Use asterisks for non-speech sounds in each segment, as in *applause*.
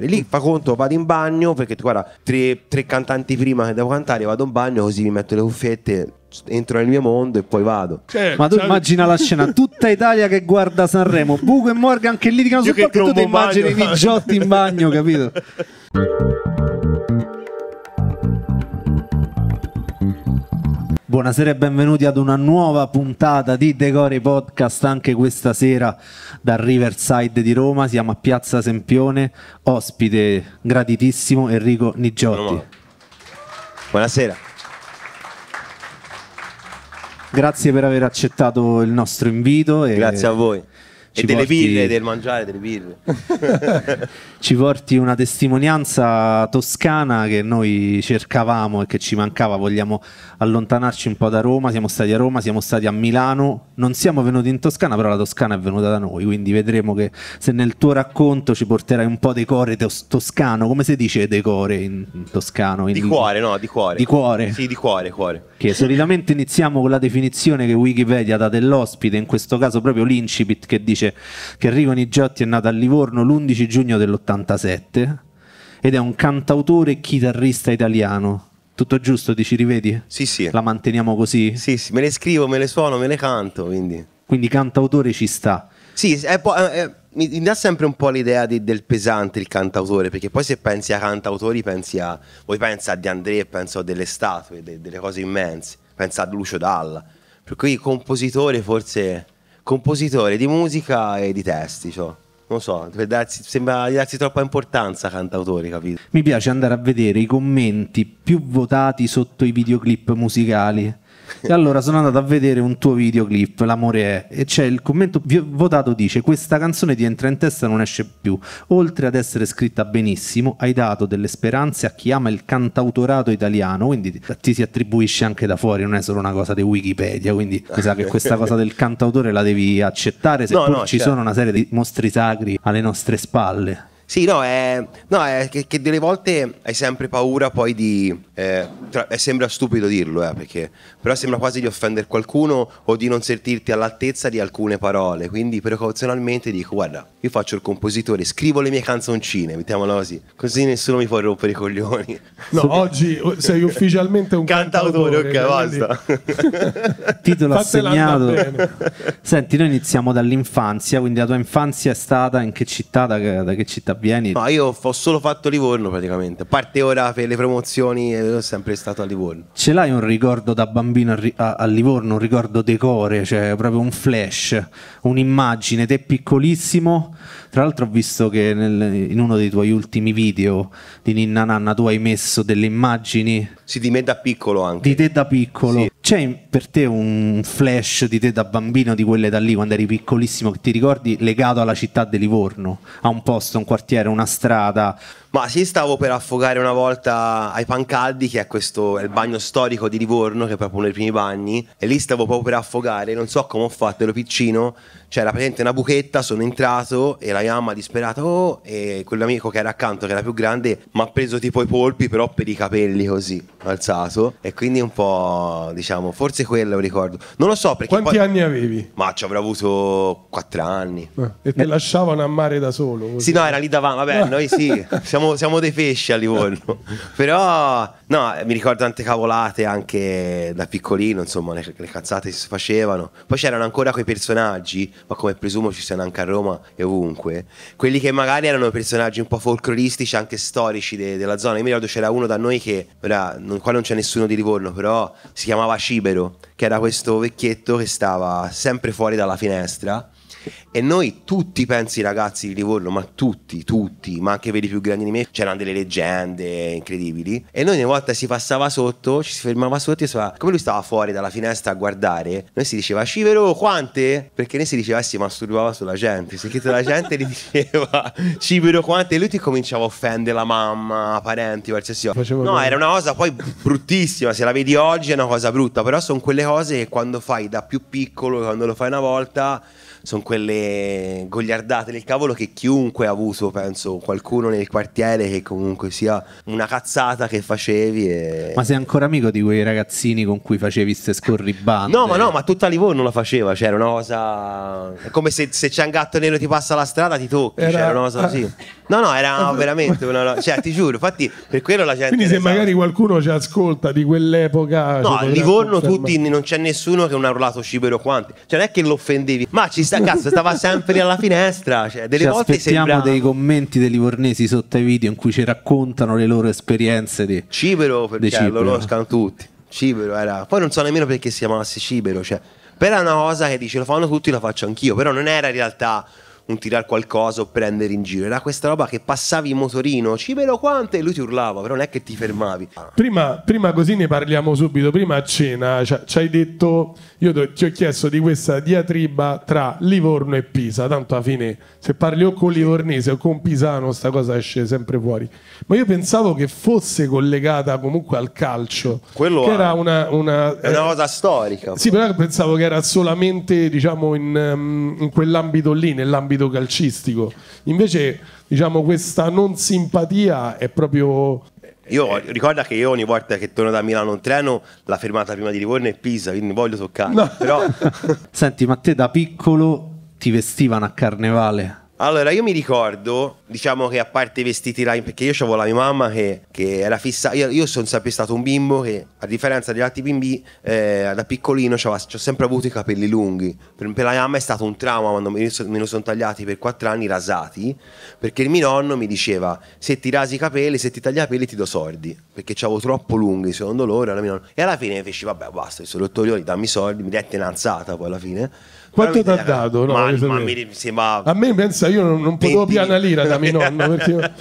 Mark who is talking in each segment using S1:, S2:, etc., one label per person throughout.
S1: sempre. Lì mm. fa conto, vado in bagno perché guarda, tre, tre cantanti prima che devo cantare, vado in bagno così mi metto le cuffiette, entro nel mio mondo e poi vado. Cioè, ma tu cioè... immagina la scena,
S2: tutta Italia che guarda Sanremo, Buco e Morgan che litigano sul palco, tu ti immagini giotti in bagno, capito? *laughs* Buonasera e benvenuti ad una nuova puntata di Decore Podcast anche questa sera dal Riverside di Roma, siamo a Piazza Sempione, ospite gratitissimo Enrico Nigiotti. Buonasera. Grazie per aver accettato il nostro invito. Grazie a voi. Ci e porti... delle birre, del
S1: mangiare, delle birre. *laughs*
S2: ci porti una testimonianza toscana che noi cercavamo e che ci mancava, vogliamo allontanarci un po' da Roma, siamo stati a Roma, siamo stati a Milano, non siamo venuti in Toscana, però la Toscana è venuta da noi, quindi vedremo che se nel tuo racconto ci porterai un po' decore tos- toscano, come si dice decore in, toscano? In di cuore,
S1: no, di cuore. Di cuore. Sì, di cuore, cuore.
S2: Che solitamente iniziamo con la definizione che Wikipedia dà dell'ospite, in questo caso proprio l'incipit che dice che Rico Nigiotti è nato a Livorno l'11 giugno dell'80 77 ed è un cantautore e chitarrista italiano. Tutto giusto, ti ci rivedi? Sì, sì. La manteniamo così? Sì, sì,
S1: me le scrivo, me le suono, me le canto, quindi.
S2: Quindi cantautore
S1: ci sta. Sì, è, è, mi dà sempre un po' l'idea di, del pesante il cantautore, perché poi se pensi a cantautori pensi a... Voi pensa a Di André, penso a delle statue, de, delle cose immense, pensa a Lucio Dalla. Per cui compositore forse... Compositore di musica e di testi, cioè non so, darsi, sembra di darsi troppa importanza a cantautori, capito?
S2: Mi piace andare a vedere i commenti più votati sotto i videoclip musicali e allora sono andato a vedere un tuo videoclip, L'amore è, e c'è il commento vi ho votato dice questa canzone ti entra in testa e non esce più. Oltre ad essere scritta benissimo, hai dato delle speranze a chi ama il cantautorato italiano, quindi ti si attribuisce anche da fuori, non è solo una cosa di Wikipedia, quindi mi sa che questa cosa del cantautore la devi accettare, se no, no, ci certo. sono una serie di mostri sacri alle nostre spalle.
S1: Sì, no, è, no, è che, che, delle volte hai sempre paura poi di... Eh, tra, eh, sembra stupido dirlo, eh, perché, però sembra quasi di offendere qualcuno o di non sentirti all'altezza di alcune parole. Quindi precauzionalmente dico, guarda, io faccio il compositore, scrivo le mie canzoncine, mettiamolo così, così nessuno mi può rompere i coglioni. No,
S3: oggi sei ufficialmente un cantautore. cantautore
S1: ok,
S2: basta. *laughs*
S3: Titolo assegnato.
S2: Senti, noi iniziamo dall'infanzia, quindi la tua infanzia è stata in che città? Da che, da che città vieni. No, io
S1: ho solo fatto Livorno praticamente. A parte ora per le promozioni, eh, sono sempre stato a Livorno.
S2: Ce l'hai un ricordo da bambino a, a Livorno, un ricordo decore, cioè proprio un flash, un'immagine, te piccolissimo. Tra l'altro ho visto che nel, in uno dei tuoi ultimi video di Ninna Nanna tu hai messo delle immagini sì, di me da piccolo anche. Di te da piccolo. Sì. C'è per te un flash di te da bambino, di quelle da lì, quando eri piccolissimo, che ti ricordi legato alla città di Livorno, a un posto, un quartiere, una strada?
S1: Ma sì, stavo per affogare una volta ai Pancaldi, che è questo è il bagno storico di Livorno, che è proprio uno dei primi bagni, e lì stavo proprio per affogare, non so come ho fatto, ero piccino, c'era praticamente una buchetta, sono entrato e la mamma disperata, oh, e quell'amico che era accanto, che era più grande, mi ha preso tipo i polpi, però per i capelli così, alzato, e quindi un po', diciamo, forse quello ricordo. Non lo so perché... Quanti poi... anni avevi? Ma ci avrò avuto quattro anni. Eh,
S3: e ti eh. lasciavano a mare da solo? Così. Sì, no, era
S1: lì davanti, vabbè, ah. noi sì, *laughs* siamo siamo, siamo dei pesci a Livorno. *laughs* Però, no, mi ricordo tante cavolate anche da piccolino, insomma, le, le cazzate che si facevano. Poi c'erano ancora quei personaggi, ma come presumo ci siano anche a Roma e ovunque, quelli che magari erano personaggi un po' folcloristici, anche storici de, della zona. Io mi ricordo c'era uno da noi che, ora, non, qua non c'è nessuno di Livorno, però si chiamava Cibero, che era questo vecchietto che stava sempre fuori dalla finestra e noi tutti, pensi ragazzi di Livorno, ma tutti, tutti, ma anche per i più grandi di me, c'erano delle leggende incredibili. E noi ogni volta si passava sotto, ci si fermava sotto e si fa... come lui stava fuori dalla finestra a guardare, noi si diceva Civero, quante? Perché noi si diceva si masturbava sulla gente, si chiedeva la gente gli diceva *laughs* Civero, quante? E lui ti cominciava a offendere la mamma, parenti, qualsiasi cosa. Facevo no, bene. era una cosa poi bruttissima, se la vedi oggi è una cosa brutta, però sono quelle cose che quando fai da più piccolo, quando lo fai una volta sono quelle gogliardate del cavolo che chiunque ha avuto, penso, qualcuno nel quartiere che comunque sia una cazzata che facevi. E...
S2: Ma sei ancora amico di quei ragazzini con cui facevi queste scorribande? No, ma no, ma tutta Livorno la faceva,
S1: cioè era una cosa... È come se, se c'è un gatto nero e ti passa la strada, ti tocchi, era... cioè era una cosa così. No, no, era *laughs* veramente una. Cioè, ti giuro, infatti, per quello la gente. Quindi, se esatto.
S3: magari qualcuno ci ascolta di quell'epoca. No, a Livorno tutti,
S1: non c'è nessuno che non ha urlato Cibero quanti. Cioè, non è che lo offendevi, ma ci sta cazzo, stava sempre alla finestra. Cioè, delle ci volte aspettiamo sembra...
S2: dei commenti dei livornesi sotto i video in cui ci raccontano le loro esperienze di
S1: Cibero, perché Cibero. lo conoscano tutti. Cibero era. Poi non so nemmeno perché si chiamasse Cibero, cioè. Però è una cosa che dice lo fanno tutti, la faccio anch'io. Però non era in realtà un tirar qualcosa o prendere in giro. Era questa roba che passavi in motorino, ci vedo quante, e lui ti urlava, però non è che ti fermavi.
S3: Prima, prima così ne parliamo subito, prima a cena cioè, ci hai detto, io ti ho chiesto di questa diatriba tra Livorno e Pisa, tanto a fine se parli o con Livornese o con Pisano sta cosa esce sempre fuori, ma io pensavo che fosse collegata comunque al calcio,
S1: Quello che era
S3: una, una, è una cosa
S1: storica. Sì,
S3: però pensavo che era solamente diciamo in, ehm, in quell'ambito lì, nell'ambito merito calcistico. Invece, diciamo, questa non simpatia è proprio
S1: io ricorda che io ogni volta che torno da Milano in treno, la fermata prima di Livorno è Pisa, quindi voglio toccare. No. Però...
S2: *laughs* Senti, ma te da piccolo ti vestivano a carnevale?
S1: Allora, io mi ricordo, diciamo che a parte i vestiti là, perché io avevo la mia mamma che, che era fissa. io, io sono sempre stato un bimbo che, a differenza degli altri bimbi, eh, da piccolino ho sempre avuto i capelli lunghi. Per, per, la mamma è stato un trauma quando me, ne sono tagliati per quattro anni rasati, perché il mio nonno mi diceva, se ti rasi i capelli, se ti tagli i capelli ti do sordi, perché avevo troppo lunghi secondo loro. E alla fine feci, vabbè, basta, sono rotto gli dammi soldi, mi dette un'alzata poi alla fine quanto ti ha dato? No, ma, ma mi
S3: sembra... A me pensa, io non, non potevo più una lira da mio nonno perché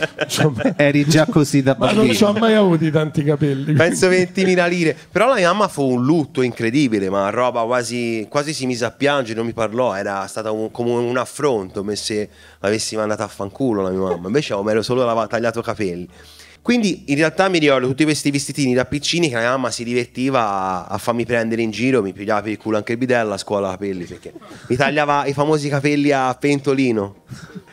S3: eri già così da bambino. *laughs* Ma non ci ho mai avuto tanti capelli. Penso 20.000 lire. Però la mia
S1: mamma fu un lutto incredibile, ma roba quasi, quasi si mise a piangere, non mi parlò, era stato un, come un affronto, come se l'avessi mandata a fanculo la mia mamma. Invece oh, mi ero solo lavato, tagliato capelli. Quindi in realtà mi ricordo tutti questi vestitini da piccini che la mamma si divertiva a, farmi prendere in giro, mi pigliava per il culo anche il bidello a scuola capelli perché mi tagliava i famosi capelli a pentolino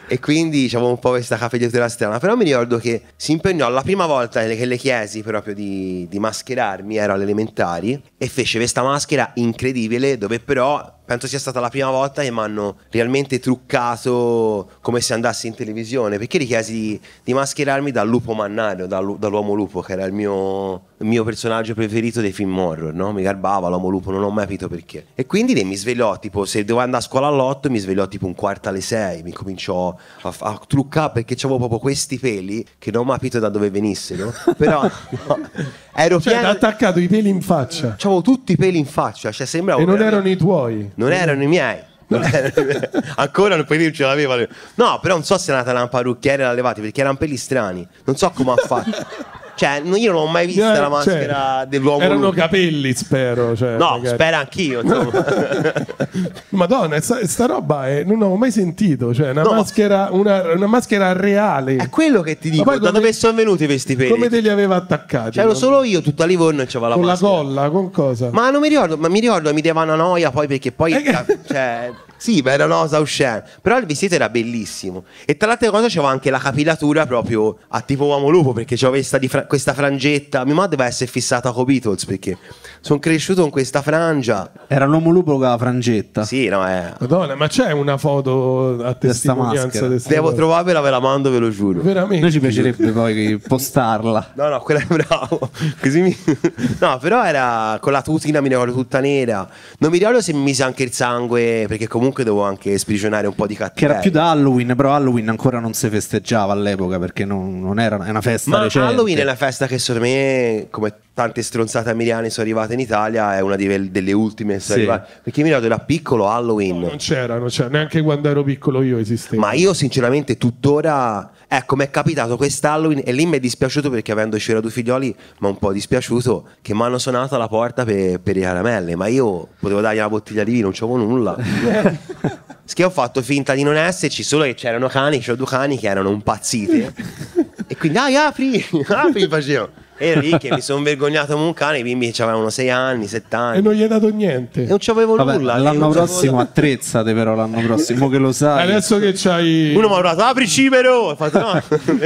S1: e quindi avevo un po' questa cafediatura strana, però mi ricordo che si impegnò la prima volta che le chiesi proprio di, di mascherarmi, era alle elementari, e fece questa maschera incredibile dove però penso sia stata la prima volta che mi hanno realmente truccato come se andassi in televisione, perché richiesi di, di mascherarmi dal lupo mannario, dal, dall'uomo lupo, che era il mio, il mio, personaggio preferito dei film horror, no? Mi garbava l'uomo lupo, non ho mai capito perché. E quindi mi svegliò, tipo, se dovevo andare a scuola all'otto, mi svegliò tipo un quarto alle sei, mi cominciò a, a truccare perché avevo proprio questi peli che non ho capito da dove venissero. Però no,
S3: *laughs* ero cioè, pieno... attaccato i peli in faccia.
S1: C'avevo tutti i peli in faccia, cioè sembrava... E non erano i tuoi. Non erano i miei. No. *laughs* ancora non ce l'aveva no però non so se è nata la parrucchiera e l'ha levata perché erano peli strani
S3: non so come ha fatto *laughs* Cioè, io non ho mai visto eh, la maschera cioè, dell'uomo. Erano lungo. capelli, spero. Cioè, no, magari. spero anch'io. *laughs* Madonna, sta, sta roba è, non l'avevo mai sentito. Cioè, una, no, maschera, una, una, maschera reale. È quello che ti dico. Ma Da dove
S1: sono venuti questi peli? Come te li aveva
S3: attaccati? C'ero no?
S1: solo io, tutta Livorno e c'aveva la maschera. Con la colla, con cosa? Ma non mi ricordo, ma mi ricordo, mi dava una noia poi perché poi. Eh, ca- *laughs* cioè, sì, ma era una cosa uscente. Però il vestito era bellissimo. E tra l'altra cosa c'era anche la capillatura proprio a tipo uomo lupo, perché c'aveva fra- questa, frangetta. Mia madre deve essere fissata con Beatles, perché sono cresciuto con questa frangia. Era un uomo lupo con la frangetta.
S3: Sì, no, è... Eh. Madonna, ma c'è una foto a testa di Devo trovarvela, ve la mando, ve lo giuro. Veramente. Noi ci piacerebbe
S1: poi postarla. No, no, quella è bravo. *laughs* Così Mi... *laughs* no, però era con la tutina, mi ricordo tutta nera. Non mi ricordo se mi mise anche il sangue, perché comunque comunque devo anche sprigionare un po' di cattiveria. Che era più
S2: da Halloween, però Halloween ancora non si festeggiava all'epoca perché non, non era una festa Ma recente. Halloween è una
S1: festa che secondo me, come tante stronzate americane sono arrivate in Italia, è una delle, delle ultime che sono sì. arrivate. Perché mi ricordo era piccolo Halloween. No, non c'era, non c'era,
S3: neanche quando ero piccolo io esisteva. Ma io
S1: sinceramente tuttora Ecco, mi è capitato quest'Halloween e lì mi è dispiaciuto perché avendoci era due figlioli, ma un po' dispiaciuto, che mi hanno suonato alla porta per, per, le caramelle, ma io potevo dargli una bottiglia di vino, non c'avevo nulla. *laughs* che ho fatto finta di non esserci, solo che c'erano cani, c'erano due cani che erano impazziti. *laughs* e quindi, ah, apri, *laughs* apri, facevo. Enrique, mi sono vergognato come un cane, i bimbi avevano 6 anni, 7 anni. E non
S3: gli hai dato niente. E non c'avevo
S1: Vabbè, nulla. L'anno prossimo
S2: attrezzate però l'anno
S3: prossimo che lo sai. Adesso che c'hai... Uno mi ha urlato, apri Cibero! fatto, no.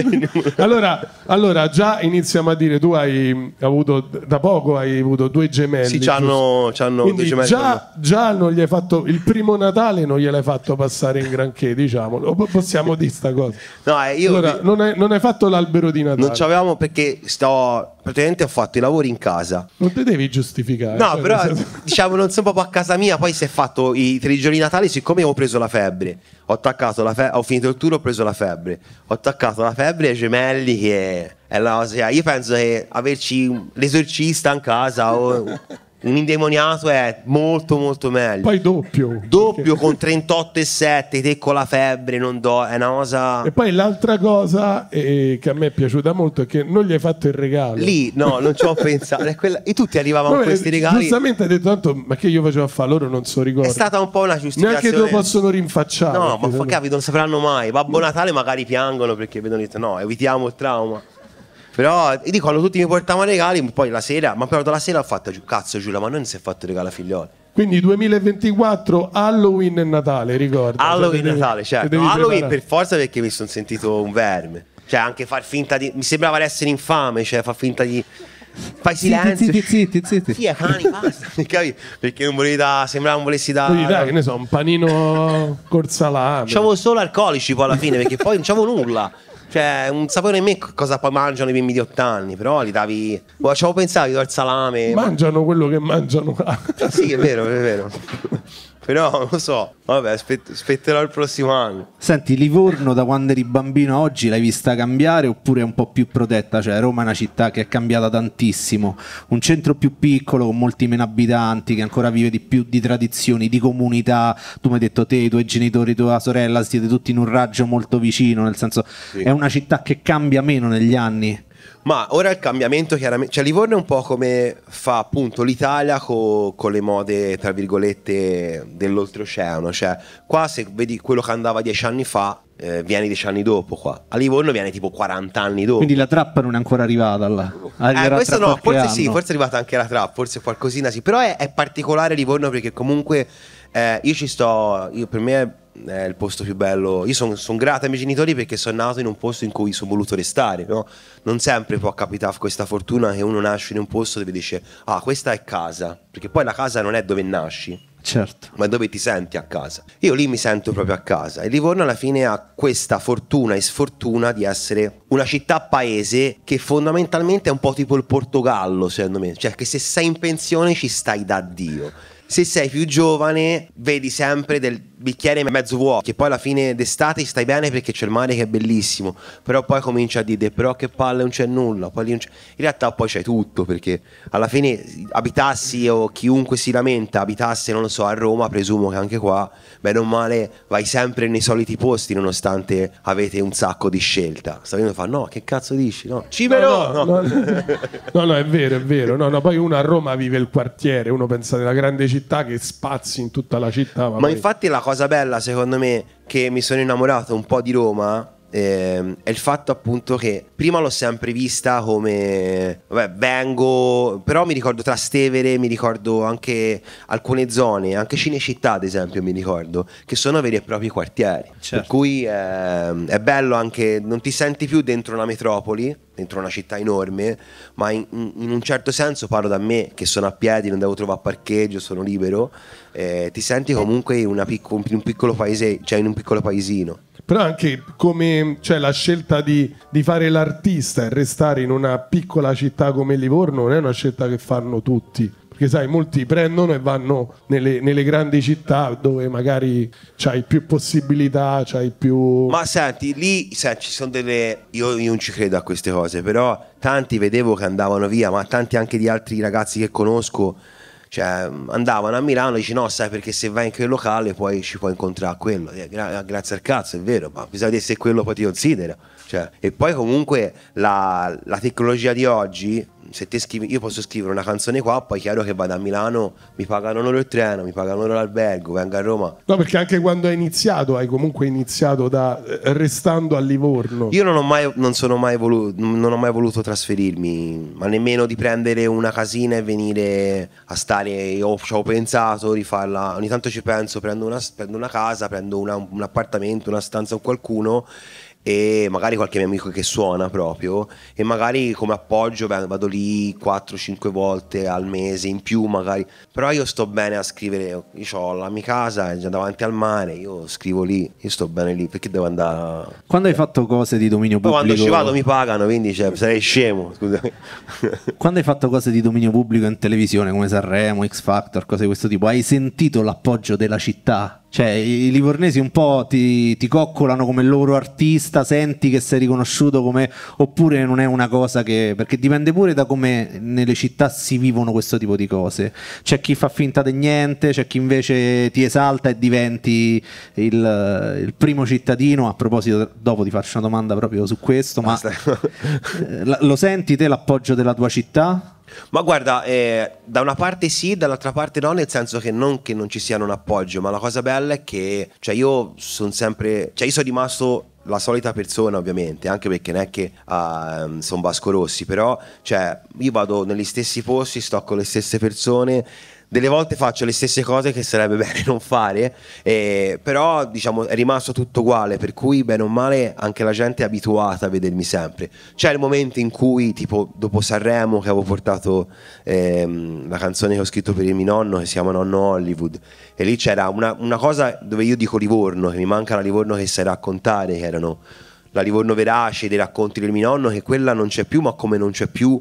S3: *laughs* allora, allora, già iniziamo a dire, tu hai avuto, da poco hai avuto due gemelli. Sì, ci hanno
S1: due gemelli. Già,
S3: già non gli hai fatto, il primo Natale non gliel'hai fatto passare in granché, diciamolo. Possiamo dire sta cosa. No, eh, io... Allora, non hai, non hai fatto l'albero di Natale. Non ci
S1: avevamo perché sto praticamente ho fatto i lavori in casa.
S3: Non te devi giustificare. No, cioè, però se...
S1: *laughs* diciamo non sono proprio a casa mia, poi si è fatto i tre giorni di Natale, siccome ho preso la febbre, ho attaccato la febbre, ho finito il tour, ho preso la febbre, ho attaccato la febbre ai gemelli che è la cosa, io penso che averci l'esorcista in casa o un indemoniato è molto molto meglio. Poi
S3: doppio.
S1: Doppio con 38 e 7, te con la febbre, non do, è una cosa... E
S3: poi l'altra cosa eh, che a me è piaciuta molto è che non gli hai fatto il regalo. Lì, no, non ci ho *laughs* pensato.
S1: Quella... E tutti arrivavano Vabbè, questi regali.
S3: Giustamente hai detto tanto, ma che io facevo a fare, loro non so ricordo. È stata un po' una giustificazione. Neanche te lo possono rinfacciare. No, ma fa,
S1: capito, non sapranno mai. Babbo Natale magari piangono perché vedono detto no, evitiamo il trauma. Però dico, hanno tutti mi portavano regali, poi la sera, ma però la sera ho fatto, cazzo Giulia, ma non si è fatto regalo a figlioli.
S3: Quindi 2024 Halloween e Natale, ricorda. Halloween e cioè, Natale, certo. No, Halloween per
S1: forza perché mi sono sentito un verme. Cioè anche far finta di... Mi sembrava di essere infame, cioè far finta di... Fai silenzio. Zitti,
S3: zitti, zitti. Sì,
S1: cani, basta. *laughs* Perché non volevi da. Sembrava non volessi da. Quindi, dai, che ne
S3: so, un panino *laughs* col salame. C'avevo
S1: solo alcolici poi alla fine, perché poi non c'avevo nulla.
S3: Cioè, un sapore in me
S1: cosa poi mangiano i bimbi di 8 anni, però li davi. Boh, ci avevo pensato, gli do il salame. Mangiano
S3: quello che mangiano.
S1: sì, è vero, è vero però *laughs* non lo so. Vabbè, aspet- aspetterò il prossimo anno.
S2: Senti, Livorno da quando eri bambino a oggi l'hai vista cambiare oppure è un po' più protetta? Cioè, Roma è una città che è cambiata tantissimo. Un centro più piccolo con molti meno abitanti, che ancora vive di più di tradizioni, di comunità. Tu mi hai detto te, i tuoi genitori, tua sorella, siete tutti in un raggio molto vicino, nel senso sì. è una città che cambia meno negli anni.
S1: Ma ora il cambiamento chiaramente, cioè Livorno è un po' come fa appunto l'Italia co, con le mode tra virgolette dell'oltreoceano, cioè qua se vedi quello che andava dieci anni fa eh, vieni dieci anni dopo qua, a Livorno viene tipo 40 anni dopo. Quindi
S2: la trappa non è ancora arrivata là. Eh, questo no, forse anno. sì, forse
S1: è arrivata anche la trappa, forse qualcosina sì, però è, è particolare Livorno perché comunque eh, io ci sto, io per me è è il posto più bello. Io sono son grato ai miei genitori perché sono nato in un posto in cui sono voluto restare. No? Non sempre può capitare questa fortuna che uno nasce in un posto dove dice: Ah, questa è casa. Perché poi la casa non è dove nasci. Certo. Ma dove ti senti a casa? Io lì mi sento proprio a casa. E Livorno alla fine ha questa fortuna e sfortuna di essere una città-paese che fondamentalmente è un po' tipo il Portogallo, secondo me. Cioè che se sei in pensione ci stai da Dio. Se sei più giovane, vedi sempre del, bicchiere mezzo vuoto, che poi alla fine d'estate stai bene perché c'è il mare che è bellissimo, però poi comincia a dire però che palle non c'è nulla, non c'è... in realtà poi c'è tutto perché alla fine abitassi o chiunque si lamenta abitasse non lo so a Roma, presumo che anche qua, bene o male vai sempre nei soliti posti nonostante avete un sacco di scelta. Sta venendo fa no, che cazzo dici? No, Cibero! No no, no.
S3: no, no, è vero, è vero. No, no, poi uno a Roma vive il quartiere, uno pensa della grande città che spazi in tutta la città. Ma, ma infatti
S1: la cosa cosa bella secondo me che mi sono innamorato un po' di Roma eh, è il fatto appunto che prima l'ho sempre vista come vabbè, vengo, però mi ricordo Trastevere, mi ricordo anche alcune zone, anche Cinecittà ad esempio mi ricordo, che sono veri e propri quartieri, certo. per cui eh, è bello anche, non ti senti più dentro una metropoli, dentro una città enorme, ma in, in, un certo senso parlo da me che sono a piedi, non devo trovare parcheggio, sono libero, eh, ti senti eh. comunque in, picco, in un piccolo paese, cioè in un piccolo paesino
S3: però anche come cioè, la scelta di, di, fare l'artista e restare in una piccola città come Livorno non è una scelta che fanno tutti. Perché sai, molti prendono e vanno nelle, nelle grandi città dove magari c'hai più possibilità, c'hai più... Ma
S1: senti, lì senti, ci sono delle... Io, io non ci credo a queste cose, però tanti vedevo che andavano via, ma tanti anche di altri ragazzi che conosco cioè, andavano a Milano e dici no, sai perché se vai in quel locale poi ci puoi incontrare a quello. Gra- grazie al cazzo, è vero, ma bisogna vedere se quello poi ti considera. Cioè, e poi comunque la, la tecnologia di oggi se te scrivi, io posso scrivere una canzone qua, poi è chiaro che vado a Milano, mi pagano loro il treno, mi pagano loro l'albergo, vengo a Roma.
S3: No, perché anche quando hai iniziato, hai comunque iniziato da, eh, restando a Livorno. Io
S1: non ho mai, non sono mai, voluto, non ho mai voluto trasferirmi, ma nemmeno di prendere una casina e venire a stare, io ci ho pensato di farla, ogni tanto ci penso, prendo una, prendo una casa, prendo una, un appartamento, una stanza o qualcuno e magari qualche mio amico che suona proprio e magari come appoggio vado lì 4-5 volte al mese in più magari però io sto bene a scrivere io ho la mia casa già davanti al mare io scrivo
S2: lì io sto bene lì perché devo andare quando hai fatto cose di dominio pubblico quando ci vado mi pagano quindi cioè, sarei scemo scusami *laughs* quando hai fatto cose di dominio pubblico in televisione come Sanremo X Factor cose di questo tipo hai sentito l'appoggio della città cioè i livornesi un po' ti, ti coccolano come loro artisti artista senti che sei riconosciuto come oppure non è una cosa che perché dipende pure da come nelle città si vivono questo tipo di cose c'è chi fa finta di niente c'è chi invece ti esalta e diventi il, il, primo cittadino a proposito dopo ti faccio una domanda proprio su questo ma eh, lo senti te l'appoggio della tua città?
S1: Ma guarda, eh, da una parte sì, dall'altra parte no, nel senso che non che non ci siano un appoggio, ma la cosa bella è che cioè io sono sempre, cioè io sono rimasto la solita persona ovviamente, anche perché non è che uh, ehm, sono Vasco Rossi, però cioè, io vado negli stessi posti, sto con le stesse persone delle volte faccio le stesse cose che sarebbe *laughs* bene non fare, eh, però diciamo è rimasto tutto uguale, per cui bene o male anche la gente è abituata a vedermi sempre. C'è il momento in cui, tipo dopo Sanremo che avevo portato ehm, la canzone che ho scritto per il mio nonno che si chiama Nonno Hollywood, e lì c'era una, una cosa dove io dico Livorno, che mi manca la Livorno che sai raccontare, che erano la Livorno Verace, dei racconti del mio nonno, che quella non c'è più, ma come non c'è più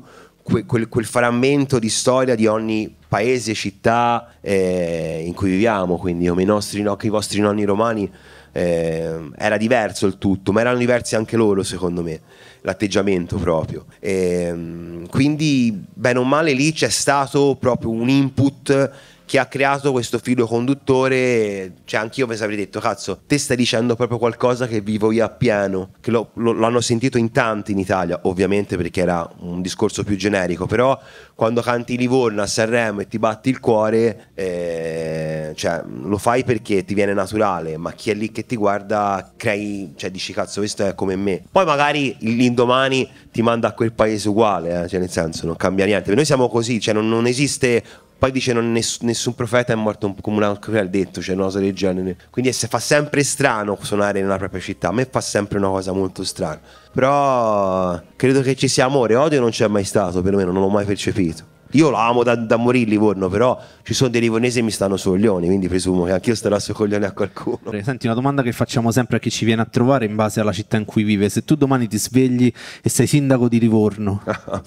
S1: quel, quel, frammento di storia di ogni paese, città eh, in cui viviamo, quindi come i, nostri, no, i vostri nonni romani eh, era diverso il tutto, ma erano diversi anche loro secondo me, l'atteggiamento proprio. E, ehm, quindi bene o male lì c'è stato proprio un input che ha creato questo filo conduttore, cioè anch'io mi avrei detto, cazzo, te stai dicendo proprio qualcosa che vivo io appieno, che lo, lo, l'hanno sentito in tanti in Italia, ovviamente perché era un discorso più generico, però quando canti Livorno a Sanremo e ti batti il cuore, eh, cioè, lo fai perché ti viene naturale, ma chi è lì che ti guarda crei, cioè dici cazzo questo è come me. Poi magari l'indomani ti manda a quel paese uguale, eh? cioè nel senso non cambia niente. Noi siamo così, cioè non, non esiste poi dice non, ness, nessun profeta è morto come un altro ha detto, cioè una cosa del genere. Quindi se fa sempre strano suonare nella propria città, a me fa sempre una cosa molto strana. Però credo che ci sia amore, odio non c'è mai stato, perlomeno non l'ho mai percepito. Io lo amo da, da morire Livorno, però ci sono dei livornesi che mi stanno su coglioni, quindi presumo che anch'io starò su coglioni a qualcuno.
S2: Senti, una domanda che facciamo sempre a chi ci viene a trovare in base alla città in cui vive. Se tu domani ti svegli e sei sindaco di Livorno,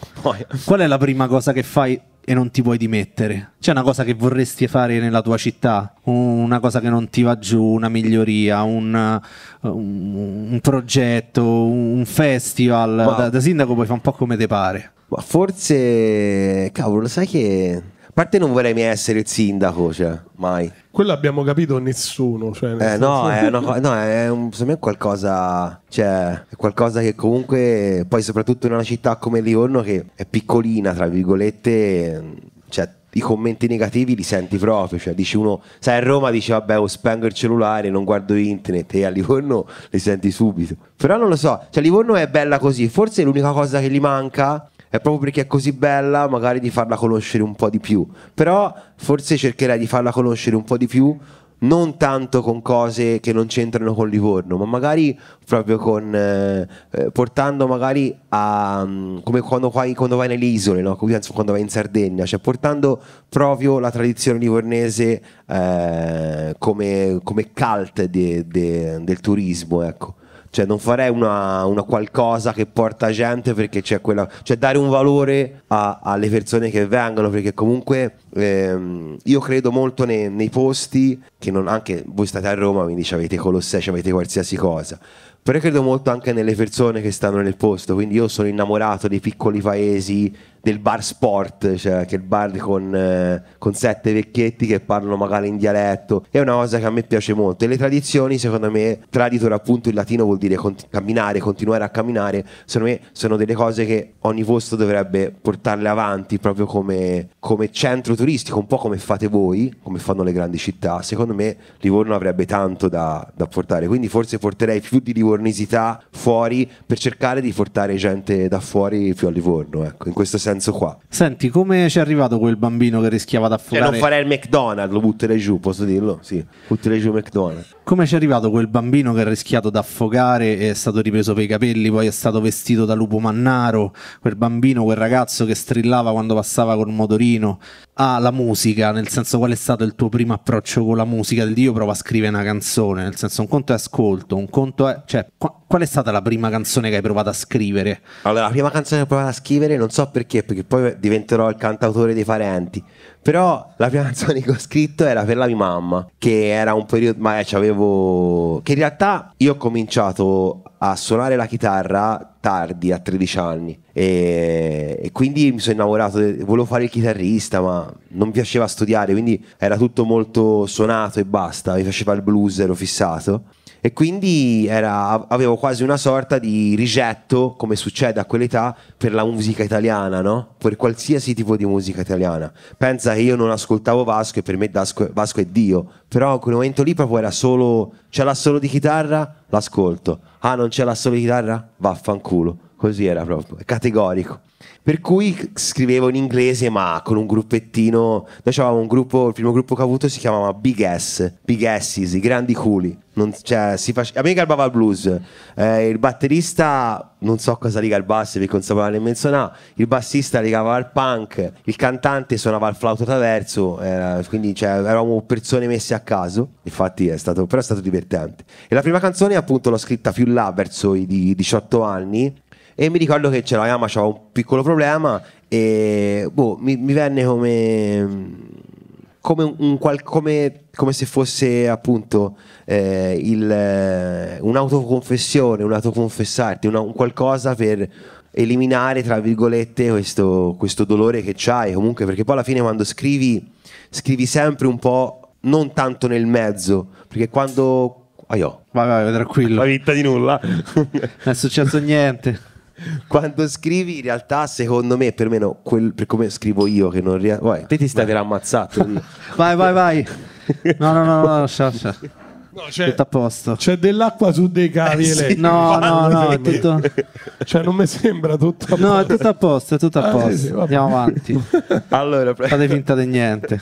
S2: *laughs* qual è la prima cosa che fai e non ti puoi dimettere? C'è una cosa che vorresti fare nella tua città? Una cosa che non ti va giù, una miglioria, un, un, un progetto, un festival? Wow. Da, da, sindaco puoi fare un po' come te pare. Ma forse, cavolo, sai che a parte non
S1: vorrei mai essere il sindaco, cioè, mai.
S3: Quello abbiamo capito nessuno. Cioè, eh, no, è una,
S1: *laughs* no, è un, secondo me qualcosa, cioè, è qualcosa che comunque, poi soprattutto in una città come Livorno che è piccolina, tra virgolette, cioè, i commenti negativi li senti proprio, cioè dici uno, sai a Roma dice vabbè ho spengo il cellulare, non guardo internet e a Livorno li senti subito, però non lo so, cioè Livorno è bella così, forse l'unica cosa che gli manca è proprio perché è così bella magari di farla conoscere un po' di più, però forse cercherei di farla conoscere un po' di più non tanto con cose che non c'entrano con Livorno, ma magari proprio con eh, eh portando magari a mm, come quando vai, quando vai nelle isole, no? quando vai in Sardegna, cioè portando proprio la tradizione livornese eh, come, come cult de, de, del turismo, ecco. Cioè non farei una, una qualcosa che porta gente perché c'è quella... Cioè dare un valore a, alle persone che vengono perché comunque ehm, io credo molto nei, nei posti che non... Anche voi state a Roma quindi avete Colosseo, avete qualsiasi cosa però credo molto anche nelle persone che stanno nel posto, quindi io sono innamorato dei piccoli paesi, del bar sport, cioè che il bar con, eh, con, sette vecchietti che parlano magari in dialetto, è una cosa che a me piace molto e le tradizioni secondo me, traditor appunto in latino vuol dire con- camminare, continuare a camminare, secondo me sono delle cose che ogni posto dovrebbe portarle avanti proprio come, come centro turistico, un po' come fate voi, come fanno le grandi città, secondo me Livorno avrebbe tanto da, da portare, quindi forse porterei più di livornesità fuori per cercare di portare gente da fuori più a Livorno, ecco, in questo senso senso qua.
S2: Senti, come ci è arrivato quel bambino che rischiava di affogare? Cioè, non farei
S1: il McDonald's, lo butterei giù, posso dirlo? Sì, butterei giù il McDonald's.
S2: Come ci è arrivato quel bambino che ha rischiato di affogare è stato ripreso per i capelli, poi è stato vestito da lupo mannaro, quel bambino, quel ragazzo che strillava quando passava col motorino, alla musica, nel senso qual è stato il tuo primo approccio con la musica, del Dio prova a scrivere una canzone, nel senso un conto è ascolto, un conto è... cioè qu- qual è stata la prima canzone che hai provato a scrivere? Allora, la prima canzone che ho provato a scrivere non so perché, perché poi diventerò il cantautore dei parenti, però
S1: la prima canzone che ho scritto era per la mia mamma, che era un periodo, ma eh, avevo... che in realtà io ho cominciato a suonare la chitarra tardi, a 13 anni, e, e quindi mi sono innamorato, de... volevo fare il chitarrista, ma non mi piaceva studiare, quindi era tutto molto suonato e basta, mi piaceva il blues, ero fissato. E quindi era, avevo quasi una sorta di rigetto, come succede a quell'età, per la musica italiana, no? Per qualsiasi tipo di musica italiana. Pensa che io non ascoltavo Vasco e per me Vasco, Vasco è Dio. Però in quel momento lì proprio era solo... C'è l'assolo di chitarra? L'ascolto. Ah, non c'è l'assolo di chitarra? Vaffanculo Così era proprio, categorico. Per cui scrivevo in inglese, ma con un gruppettino. Noi avevamo un gruppo, il primo gruppo che ho avuto si chiamava Big S, Big Asses, i grandi culi. Non, cioè, face... A me garbava il blues. Eh, il batterista, non so cosa rigarbasse perché non sapeva nemmeno suonare. Il bassista ligava al punk. Il cantante suonava il flauto traverso. Eh, quindi cioè, eravamo persone messe a caso. Infatti, è stato, però è stato divertente. E la prima canzone, appunto, l'ho scritta più là verso i 18 anni e mi ricordo che c'era la Yama, c'era un piccolo problema e boh, mi, mi venne come... Come, un, un, come, come, se fosse appunto eh, il, eh, un'autoconfessione, un autoconfessarti, una, un qualcosa per eliminare, tra virgolette, questo, questo dolore che c'hai. Comunque, perché poi alla fine quando scrivi, scrivi sempre un po' non tanto nel mezzo, perché quando... Aiò.
S2: Vai, vai, tranquillo. La vita di nulla. non è successo niente
S1: quando scrivi in realtà secondo me perlomeno quel, per come scrivo io che non riesco vai
S2: te ti stai per ammazzato
S3: *laughs* vai vai vai no no no no lascia, lascia. No, c'è, cioè, tutto a posto. C'è dell'acqua su dei cavi eh, sì, No, no, no, tutto... *laughs* cioè, non mi sembra tutto a posto. No, è tutto a posto, è tutto a ah, posto. Eh, sì, Andiamo avanti.
S2: allora, fate finta di niente.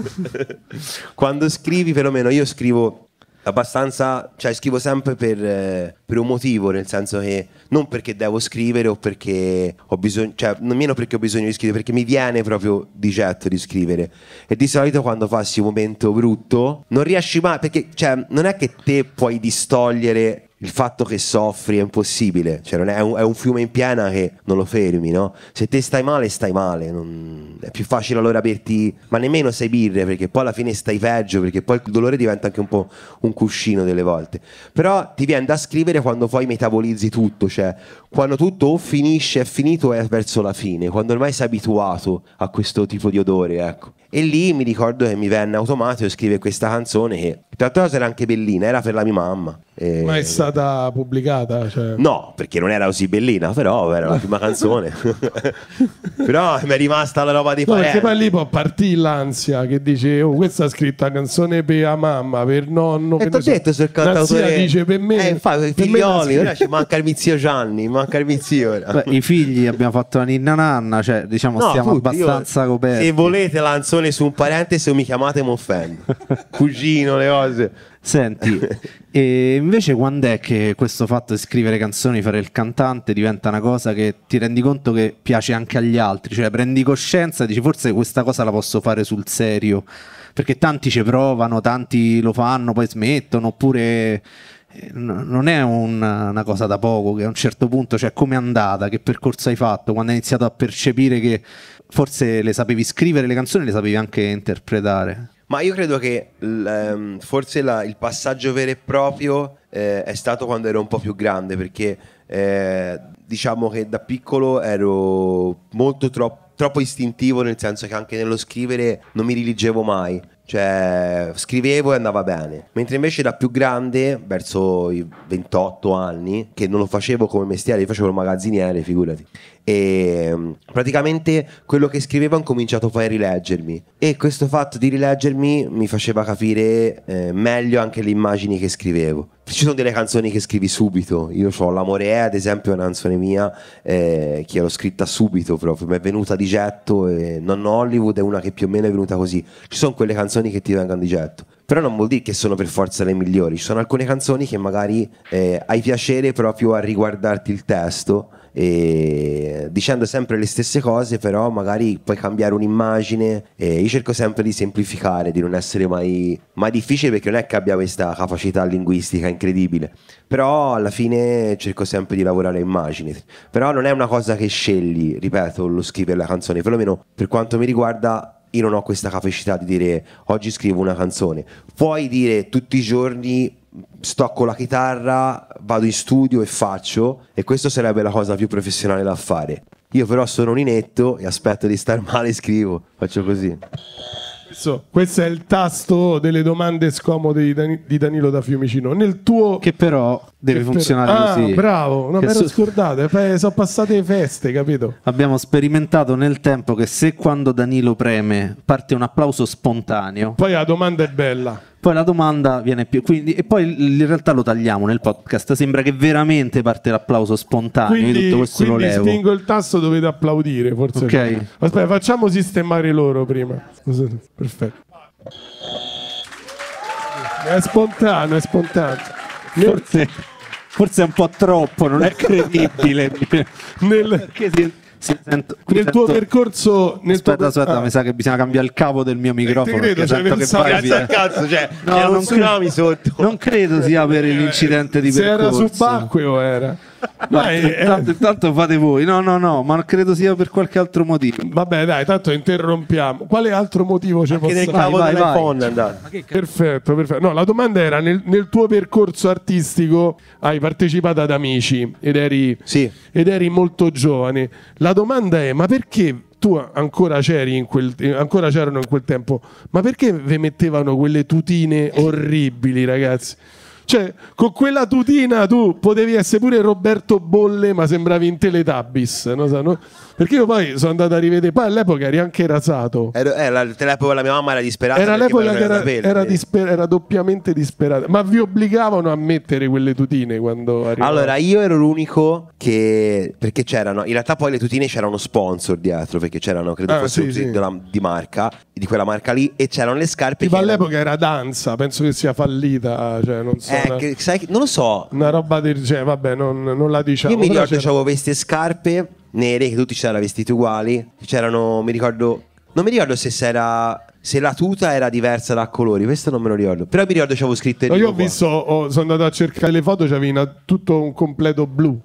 S3: *laughs*
S1: Quando scrivi, perlomeno io scrivo abbastanza, cioè scrivo sempre per, eh, per, un motivo, nel senso che non perché devo scrivere o perché ho bisogno, cioè nemmeno perché ho bisogno di scrivere, perché mi viene proprio di getto di scrivere. E di solito quando passi un momento brutto non riesci mai, perché cioè, non è che te puoi distogliere il fatto che soffri è impossibile, cioè è un, è, un, fiume in piena che non lo fermi, no? Se te stai male, stai male, non... è più facile allora berti, ma nemmeno sei birre perché poi alla fine stai peggio, perché poi il dolore diventa anche un po' un cuscino delle volte. Però ti viene da scrivere quando poi metabolizzi tutto, cioè quando tutto o finisce, è finito o è verso la fine, quando ormai sei abituato a questo tipo di odore, ecco. E lì mi ricordo che mi venne automatico e scrive questa canzone che tra l'altro era anche bellina, era per la mia mamma. E...
S3: Ma è stata pubblicata? Cioè... No,
S1: perché non era così bellina, però era la prima canzone. *laughs* però mi è rimasta la roba di no, parenti. Perché
S3: poi lì poi partì l'ansia che dice, oh, questa è scritta canzone per la mamma, per nonno. E ti ho so. detto se il cantautore... dice per me... Eh, infatti, per figlioli, ora ci
S1: manca il mizio Gianni, manca il mizio. Beh,
S2: I figli abbiamo fatto la ninna nanna, cioè diciamo no, stiamo tutti, abbastanza io, coperti. Se
S1: volete la canzone discussione su un parente se mi chiamate mon fan.
S2: *laughs* Cugino, le cose. Senti, *laughs* e invece quando è che questo fatto di scrivere canzoni, fare il cantante diventa una cosa che ti rendi conto che piace anche agli altri? Cioè prendi coscienza e dici forse questa cosa la posso fare sul serio? Perché tanti ci provano, tanti lo fanno, poi smettono, oppure eh, non è una, una, cosa da poco che a un certo punto, cioè come è andata, che percorso hai fatto, quando hai iniziato a percepire che forse le sapevi scrivere le canzoni, le sapevi anche interpretare.
S1: Ma io credo che ehm, forse la, il passaggio vero e proprio eh, è stato quando ero un po' più grande, perché eh, diciamo che da piccolo ero molto troppo troppo istintivo nel senso che anche nello scrivere non mi rileggevo mai cioè, scrivevo e andava bene. Mentre invece da più grande, verso i 28 anni, che non lo facevo come mestiere, facevo il magazziniere, figurati e ehm, praticamente quello che scrivevo ho cominciato poi a rileggermi e questo fatto di rileggermi mi faceva capire eh, meglio anche le immagini che scrivevo. Ci sono delle canzoni che scrivi subito, io ho L'amore è ad esempio è una canzone mia eh, che l'ho scritta subito proprio, mi è venuta di getto e Nonno Hollywood è una che più o meno è venuta così, ci sono quelle canzoni che ti vengono di getto. Però non vuol dire che sono per forza le migliori, ci sono alcune canzoni che magari eh, hai piacere proprio a riguardarti il testo dicendo sempre le stesse cose, però magari puoi cambiare un'immagine. io cerco sempre di semplificare, di non essere mai, mai difficile perché non è che abbia questa capacità linguistica incredibile. Però alla fine cerco sempre di lavorare a immagini. Però non è una cosa che scegli, ripeto, lo scrivere la canzone, perlomeno per quanto mi riguarda io non ho questa capacità di dire oggi scrivo una canzone. Puoi dire tutti i giorni sto con la chitarra, vado in studio e faccio, e questa sarebbe la cosa più professionale da fare. Io però sono un inetto e aspetto di star *laughs* male e scrivo, faccio così.
S3: Questo, questo, è il tasto delle domande scomode di, Dan- di Danilo da Fiumicino. Nel tuo... Che però deve che funzionare per... ah, così. Bravo, non me l'ero su... scordato. Sono passate le feste, capito?
S2: Abbiamo sperimentato nel tempo che se quando Danilo preme parte un applauso spontaneo.
S3: Poi la domanda è bella.
S2: Poi la domanda viene più. Quindi, e poi in realtà lo tagliamo nel podcast. Sembra che veramente parte l'applauso spontaneo. Quindi, tutto questo quindi lo levo. spingo
S3: il tasto, dovete applaudire. Forse. Okay. No. Aspetta, facciamo sistemare loro prima. Perfetto. È spontaneo, è spontaneo. Forse, forse è un po' troppo, non è credibile. *laughs* Nel... Perché si
S2: sì, sento, nel sento... tuo percorso. Nel aspetta, tuo... aspetta, ah. mi sa che bisogna cambiare il cavo del mio eh, microfono. credo, cioè, pensavo... che cazzo, cazzo, cioè, no, non, cre... non credo sia per eh, l'incidente di se percorso. Se era
S3: subacqueo, era. No, intanto, eh. tanto, fate voi, no, no, no, ma credo sia per qualche altro motivo. Vabbè, dai, tanto interrompiamo. Quale altro motivo c'è? Che del cavo dell'iPhone Perfetto, perfetto. No, la domanda era: nel, nel, tuo percorso artistico hai partecipato ad Amici ed eri, sì. ed eri molto giovane. La domanda è: ma perché tu ancora, in quel, ancora c'erano in quel tempo, ma perché vi mettevano quelle tutine orribili, ragazzi? Cioè, con quella tutina tu potevi essere pure Roberto Bolle, ma sembravi in Teletubbies. No? Perché io poi sono andato a rivedere, poi all'epoca eri anche rasato.
S1: Era, eh, era, l'epoca la mia mamma era disperata. Era l'epoca che era, era,
S3: disper- era, doppiamente disperata. Ma vi obbligavano a mettere quelle tutine quando arrivavano? Allora,
S1: io ero l'unico che... Perché c'erano... In realtà poi le tutine c'era uno sponsor dietro, perché c'erano, credo ah, fosse sì, sì. Della, di marca, di quella marca lì, e c'erano le
S3: scarpe. Tipo all'epoca erano... era danza, penso che sia fallita. Cioè, non, so, eh, una... che,
S1: sai, non lo so.
S3: Una roba del genere, cioè, vabbè, non, non la diciamo. Io mi ricordo che
S1: avevo queste scarpe nere che tutti c'erano vestiti uguali. C'erano, mi ricordo, non mi ricordo se era se la tuta era diversa da colori, questo non me lo ricordo. Però mi ricordo c'avevo scritto no, Io ho qua.
S3: visto, oh, sono andato a cercare le foto, c'aveva tutto un completo blu.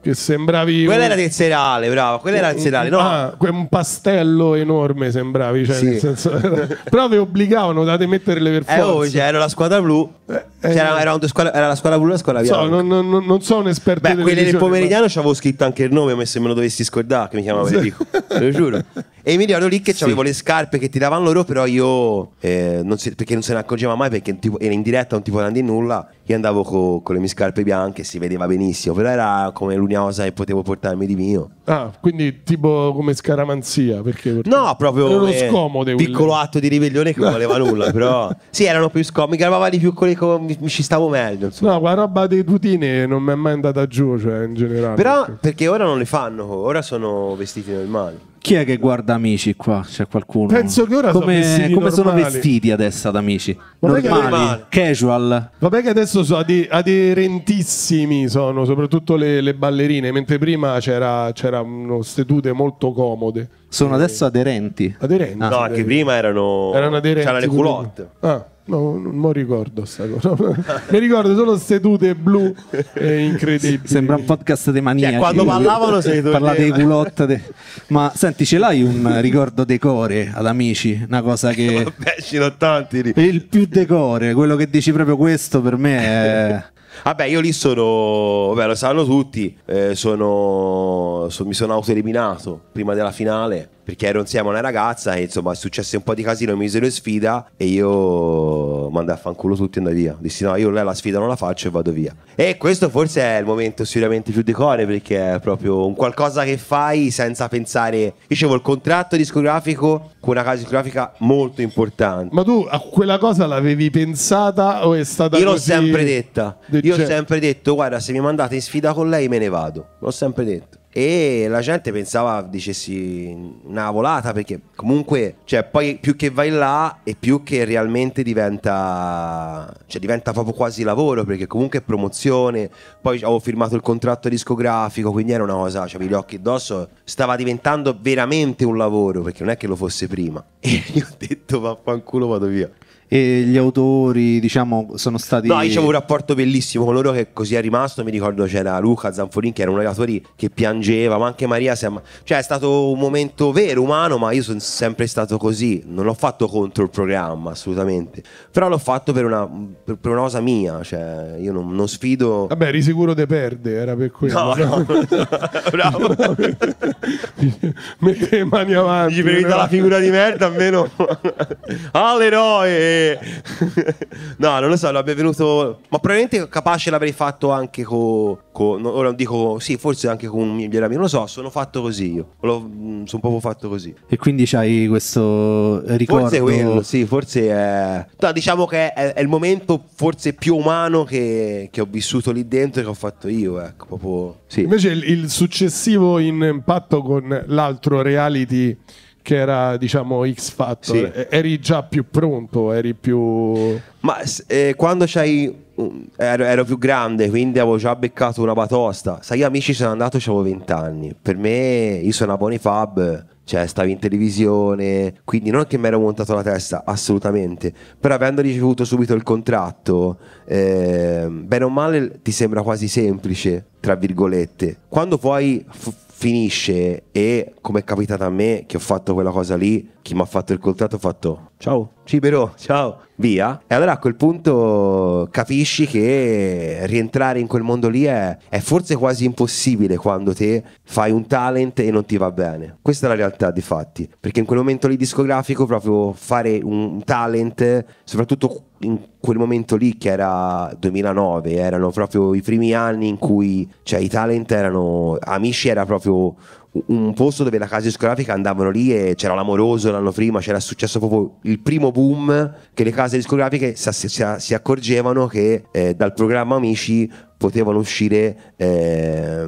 S3: Che sembravi. Quella un... era
S1: del serale, bravo. Quella un, era del serale, no? Ah,
S3: un pastello enorme sembravi. Cioè, sì. senso, *laughs* Però vi
S1: obbligavano, date mettere le perfette. Eh, oh, cioè, ero la squadra blu. Eh. Eh, era, scuola, era, la scuola blu e la scuola bianca. So,
S3: non, non, non, sono un esperto Beh, quelle del pomeridiano
S1: ma... ci avevo scritto anche il nome, se me lo dovessi scordare, che mi chiamava Enrico, lo giuro. *laughs* E mi ricordo lì che sì. avevo le scarpe che tiravano loro, però io, eh, non si, perché non se ne accorgeva mai, perché tipo, era in diretta, non ti potevano in nulla, io andavo co, con le mie scarpe bianche, si vedeva benissimo, però era come l'unica cosa che potevo portarmi di mio.
S3: Ah, quindi tipo come scaramanzia, perché? perché no, proprio era uno eh, Piccolo atto di ribellione che non valeva
S1: nulla, però...
S3: *laughs* Sì, erano più scomodi, mi calmava di più con le... Com- mi, ci stavo meglio. Insomma. No, quella roba dei tutini non mi è mai andata giù, cioè in generale. Però
S1: perché... perché ora non le fanno, ora sono
S2: vestiti normali.
S3: Chi è che guarda
S2: amici qua? C'è qualcuno? Penso che ora come, sono vestiti, come sono vestiti adesso ad amici? Vabbè normali, che... casual.
S3: Vabbè che adesso sono adi- aderentissimi sono, soprattutto le, le, ballerine, mentre prima c'era, uno sedute molto comode. Sono adesso aderenti. Aderenti. Ah. No, aderenti. che
S1: prima erano, erano aderenti, c'erano
S3: le culotte. Ah. No, non mi ricordo sta cosa. *laughs* mi ricordo solo sedute blu eh, incredibili. Sembra un podcast di mania. Cioè, quando parlavano sedute. Parlate di culotte. De...
S2: Ma senti, ce l'hai un ricordo decore ad amici? Una cosa che. *laughs* Vabbè, ci sono tanti. Il più decore, quello che dici proprio questo per me è. *laughs* Vabbè, io
S1: lì sono, beh, lo sanno tutti, eh, sono, so, mi sono autoeliminato prima della finale perché ero insieme a una ragazza e insomma successe un po' di casino, mi misero in sfida e io mandai a fanculo tutti e andai via. Dissi no, io lei la sfida non la faccio e vado via. E questo forse è il momento sicuramente più di decore perché è proprio un qualcosa che fai senza pensare, dicevo, il contratto discografico con una casa discografica molto importante. Ma
S3: tu a quella cosa l'avevi pensata o è stata... Io l'ho sempre detta, io ho sempre
S1: detto, guarda, se mi mandate in sfida con lei me ne vado, l'ho sempre detto e la gente pensava dicessi una volata perché comunque cioè poi più che vai là e più che realmente diventa cioè diventa proprio quasi lavoro perché comunque è promozione poi avevo firmato il contratto discografico quindi era una cosa cioè gli occhi addosso stava diventando veramente un lavoro perché non è che lo fosse prima *laughs* e
S2: io ho detto vaffanculo vado via e gli autori diciamo sono stati no c'è un
S1: rapporto bellissimo con loro che così è rimasto mi ricordo c'era Luca Zanforin che era uno dei autori che piangeva ma anche Maria siamo... cioè è stato un momento vero umano ma io sono sempre stato così non l'ho fatto contro il programma assolutamente però l'ho fatto per una, per, per una cosa mia cioè io non, non sfido
S3: vabbè eri sicuro te perde era per quello no, no. *laughs* bravo mette le mani avanti gli prevede la figura di merda almeno *laughs*
S1: all'eroe *laughs* no, non lo so, l'abbia venuto... Ma probabilmente capace l'avrei fatto anche con... con ora dico, sì, forse anche con un migliore amico, non lo so, sono fatto così io. L'ho, mm, sono proprio fatto così.
S2: E quindi c'hai questo ricordo... Forse quello, sì, forse
S3: è...
S1: No, diciamo che è, è, il momento forse più umano che, che, ho vissuto lì dentro e che ho fatto io, ecco, proprio...
S3: Sì. Invece il, il successivo impatto con l'altro reality che era diciamo X Factor, sì. eri già più
S1: pronto, eri più... Ma eh, quando c'hai... Ero, ero, più grande, quindi avevo già beccato una batosta. Sai, io amici sono andato, avevo 20 anni. Per me, io sono a Bonifab, cioè stavi in televisione, quindi non è che mi ero montato la testa, assolutamente, però avendo ricevuto subito il contratto, eh, bene o male ti sembra quasi semplice, tra virgolette. Quando poi f- finisce e come è capitato a me che ho fatto quella cosa lì, chi mi ha fatto il contratto ha fatto ciao, Cibero, ciao, via. E allora a quel punto capisci che rientrare in quel mondo lì è, è forse quasi impossibile quando te fai un talent e non ti va bene. Questa è la realtà di fatti, perché in quel momento lì discografico proprio fare un talent, soprattutto in quel momento lì che era 2009 erano proprio i primi anni in cui cioè, i talent erano amici era proprio un posto dove la casa discografica andavano lì e c'era l'amoroso l'anno prima c'era successo proprio il primo boom che le case discografiche si, si, si accorgevano che eh, dal programma amici potevano uscire eh,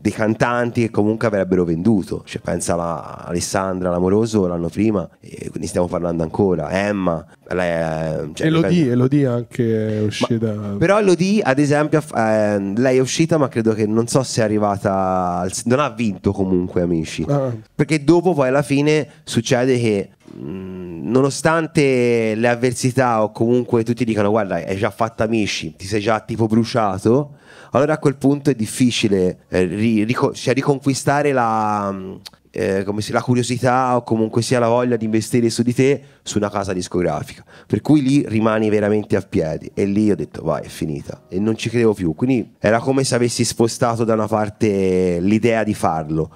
S1: dei cantanti che comunque avrebbero venduto, cioè pensa a Alessandra L'Amoroso l'anno prima, e quindi stiamo parlando ancora, Emma, lei, eh, cioè, Elodie,
S3: penso... Elodie anche è uscita. Ma, però
S1: Elodie ad esempio eh, lei è uscita ma credo che non so se è arrivata, al... non ha vinto comunque amici, ah. perché dopo poi alla fine succede che nonostante le avversità o comunque tutti dicano guarda hai già fatto amici, ti sei già tipo bruciato, allora a quel punto è difficile eh, ri, rico- cioè, riconquistare la, mm, eh, si, la, curiosità o comunque sia la voglia di investire su di te su una casa discografica. Per cui lì rimani veramente a piedi e lì ho detto vai è finita e non ci credevo più. Quindi era come se avessi spostato da una parte eh, l'idea di farlo.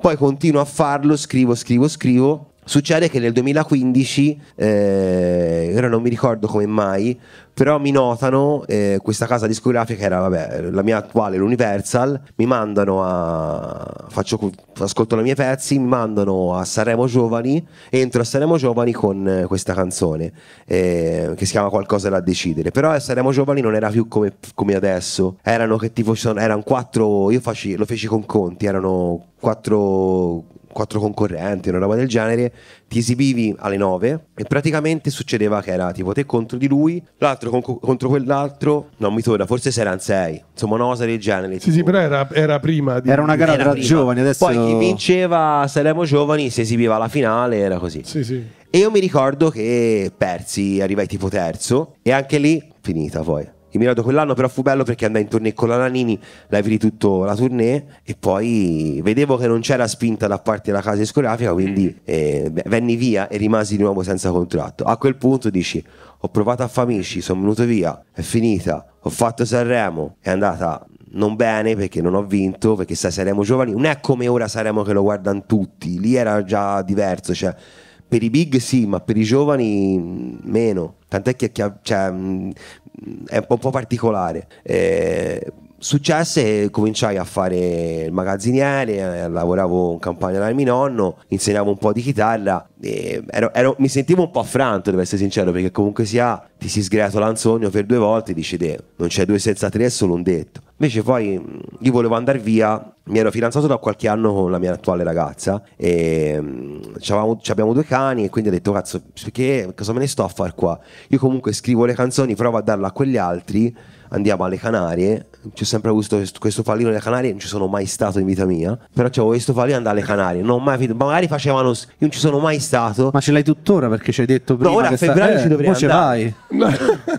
S1: Poi continuo a farlo, scrivo, scrivo, scrivo Succede che nel 2015, eh, ora non mi ricordo come mai, però mi notano eh, questa casa discografica era vabbè, la mia attuale, l'Universal, mi mandano a... Faccio, ascoltano i miei pezzi, mi mandano a Sanremo Giovani, entro a Sanremo Giovani con eh, questa canzone eh, che si chiama Qualcosa da decidere, però a Sanremo Giovani non era più come, come adesso, erano che tipo, erano quattro, io faci, lo feci con Conti, erano quattro quattro concorrenti, una roba del genere, ti esibivi alle nove e praticamente succedeva che era tipo te contro di lui, l'altro con, contro quell'altro, non mi torna, forse si era in 6, insomma una cosa del genere. Sì, tipo.
S3: sì, però era, era prima. Di... Era una gara era tra prima. giovani, adesso... Poi chi
S1: vinceva Saremo Giovani si esibiva alla finale, era così. Sì, sì. E io mi ricordo che persi, arrivai tipo terzo e anche lì finita poi. Emirato quell'anno però fu bello perché andai in tournée con la Nanini, la vidi tutta la tournée e poi vedevo che non c'era spinta da parte della casa discografica, quindi mm. eh, venni via e rimasi di nuovo senza contratto. A quel punto dici, ho provato a Famici, sono venuto via, è finita, ho fatto Sanremo, è andata non bene perché non ho vinto, perché sai saremo giovani, non è come ora saremo che lo guardano tutti, lì era già diverso, cioè per i big sì, ma per i giovani mm, meno. Tant'è che cioè, mm, è un po', particolare. Eh, successe cominciai a fare il magazziniere, eh, lavoravo in campagna da mio nonno, insegnavo un po' di chitarra e ero, ero, mi sentivo un po' affranto, devo essere sincero, perché comunque sia ti si sgretola un sogno per due volte e dici, non c'è due senza tre, è solo un detto. Invece poi io volevo andare via, mi ero fidanzato da qualche anno con la mia attuale ragazza e abbiamo due cani e quindi ho detto cazzo, perché cosa me ne sto a far qua? Io comunque scrivo le canzoni, provo a darle a quegli altri andiamo alle Canarie, c'è sempre avuto questo fallino alle Canarie, non ci sono mai stato in vita mia, però c'avevo questo fallino andare alle Canarie, non mai, magari facevano, io non ci sono mai stato. Ma ce l'hai tuttora perché ci hai detto prima. No, ora a febbraio sta... ci eh, dovrei eh, andare.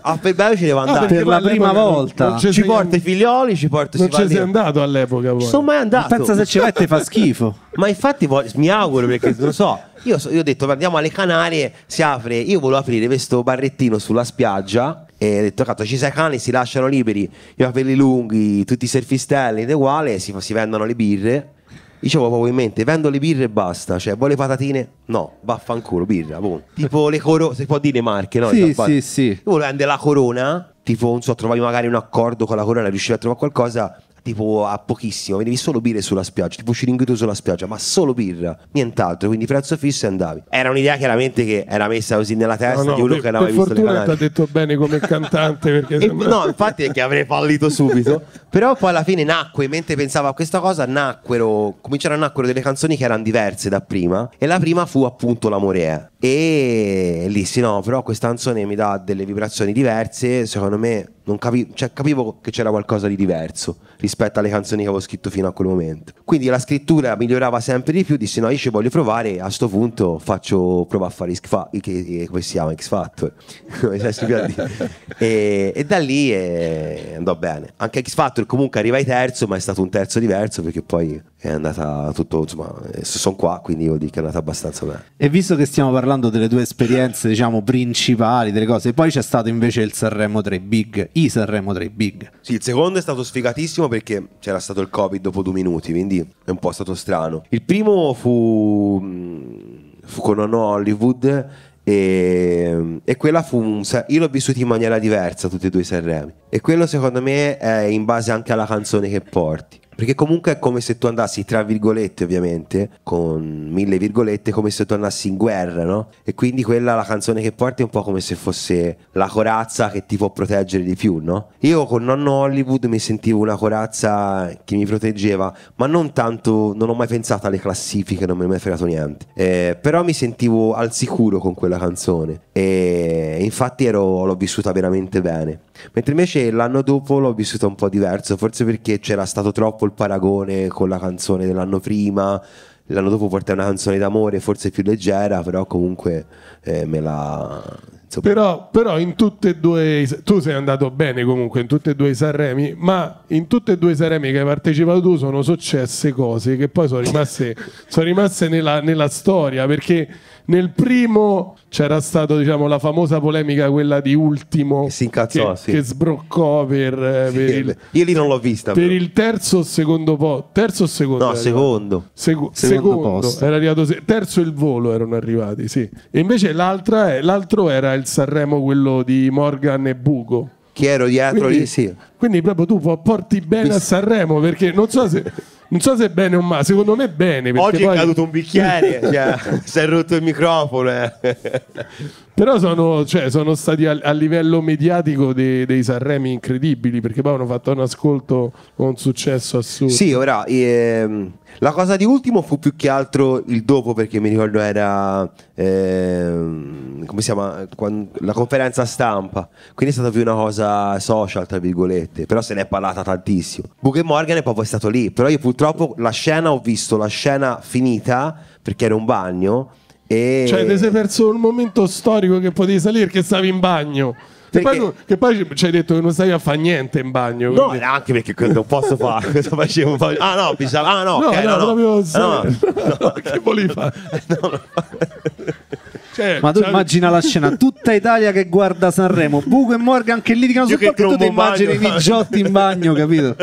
S1: *laughs* a febbraio ci devo ah, andare. per la prima volta. Ci sei... porta i figlioli, ci porta Non ci sei andato
S3: all'epoca poi. Ci sono mai andato. Pensa se ci vai te fa schifo.
S1: *laughs* Ma infatti mi auguro perché non lo so. Io, so, io ho detto andiamo alle Canarie, si apre, io volevo aprire questo barrettino sulla spiaggia e ho detto cazzo ci sei cani si lasciano liberi i capelli lunghi tutti i surfistelli ed è uguale si, si vendono le birre Dicevo proprio in mente, vendo le birre e basta, cioè vuole patatine? No, vaffanculo, birra, boom. *laughs* Tipo le corone, si può dire marche, no? Sì, sì, sì. Uno vende la corona, tipo, non so, trovavi magari un accordo con la corona, riuscivi a trovare qualcosa, tipo a pochissimo, venivi solo birre sulla spiaggia, tipo ciringhito sulla spiaggia, ma solo birra, nient'altro, quindi prezzo fisso e andavi. Era un'idea chiaramente che era messa così nella testa no, no, di uno per, che era mai visto le canali. ti ha
S3: detto bene come cantante *laughs* perché e, sembra... No,
S1: infatti è che avrei fallito subito, però poi alla fine nacque, mentre pensavo a questa cosa, nacquero, cominciarono a nacquero delle canzoni che erano diverse da prima e la prima fu appunto L'amore è. E lì sì, no, però questa canzone mi dà delle vibrazioni diverse, secondo me capi- cioè, capivo che c'era qualcosa di diverso rispetto alle canzoni che avevo scritto fino a quel momento. Quindi la scrittura migliorava sempre di più, dissi no, io ci voglio provare, a questo punto faccio prova a fare X-Fa- che, eh, come si chiama, X Factor. *laughs* Cioè, e, e, da lì eh, andò bene. Anche X Factor comunque arriva ai terzo, ma è stato un terzo diverso perché poi è andata tutto, insomma, eh, sono qua, quindi vuol dire che è andata abbastanza bene.
S2: E visto che stiamo parlando delle tue esperienze, diciamo, principali, delle cose, poi c'è stato invece il Sanremo 3 Big, i Sanremo 3 Big. Sì, il secondo è stato
S1: sfigatissimo perché c'era stato il Covid dopo due minuti, quindi è un po' stato strano. Il primo fu, mm, fu con Ono Hollywood e, e, quella fu un, io l'ho vissuto in maniera diversa tutti e due i Sanremi e quello secondo me è in base anche alla canzone che porti perché comunque è come se tu andassi, tra virgolette ovviamente, con mille virgolette, come se tu andassi in guerra, no? E quindi quella, la canzone che porti è un po' come se fosse la corazza che ti può proteggere di più, no? Io con nonno Hollywood mi sentivo una corazza che mi proteggeva, ma non tanto, non ho mai pensato alle classifiche, non mi è mai fregato niente. Eh, però mi sentivo al sicuro con quella canzone e infatti ero, l'ho vissuta veramente bene. Mentre invece l'anno dopo l'ho vissuta un po' diverso, forse perché c'era stato troppo col paragone con la canzone dell'anno prima. L'anno dopo porta una canzone d'amore, forse più leggera, però comunque eh, me la. Insomma...
S3: Però, però, in tutte e due. Tu sei andato bene comunque in tutte e due i Sanremi, ma in tutte e due i Sanremi che hai partecipato tu sono successe cose che poi sono rimaste, sono rimaste nella, nella storia perché nel primo c'era stata diciamo, la famosa polemica, quella di ultimo, che, si incazzò, che, sì. che sbroccò per, eh, sì, per il, Io lì non l'ho vista. Per però. il terzo o secondo po'. Terzo o secondo? No, secondo. Segu- secondo. secondo se- terzo il volo erano arrivati, sì. E invece l'altra, l'altro era il Sanremo, quello di Morgan e Bugo chi ero dietro quindi, lì, sì. Quindi proprio tu porti bene Vis- a Sanremo perché non so se non so se bene o male, secondo me bene. Oggi poi... è caduto un bicchiere, *laughs* cioè, si è rotto il microfono. Eh. Però sono, cioè, sono, stati a, a livello mediatico dei, dei, Sanremi incredibili, perché poi hanno fatto un ascolto con un successo assurdo. Sì,
S1: ora, ehm, la cosa di ultimo fu più che altro il dopo, perché mi ricordo era, ehm, come si chiama, Quando, la conferenza stampa. Quindi è stata più una cosa social, tra virgolette, però se ne è parlata tantissimo. Book Morgan è proprio stato lì, però io purtroppo purtroppo la scena ho visto la scena finita perché era un bagno e... Cioè ti
S3: sei perso un momento storico che potevi salire che stavi in bagno. Perché... Poi, che poi ci hai detto che non stavi a fare niente in bagno. Quindi. anche perché non posso fare. *laughs* Cosa facevo? Ah no, pensavo. Diciamo, ah no, no, okay, no, no, no, no, no, no, *laughs* no, no, no, no, no,
S2: no, no, cioè, ma tu cioè... immagina la scena, tutta Italia che guarda Sanremo, Buco e Morgan che litigano sul palco tu ti immagini Vigiotti in bagno, capito?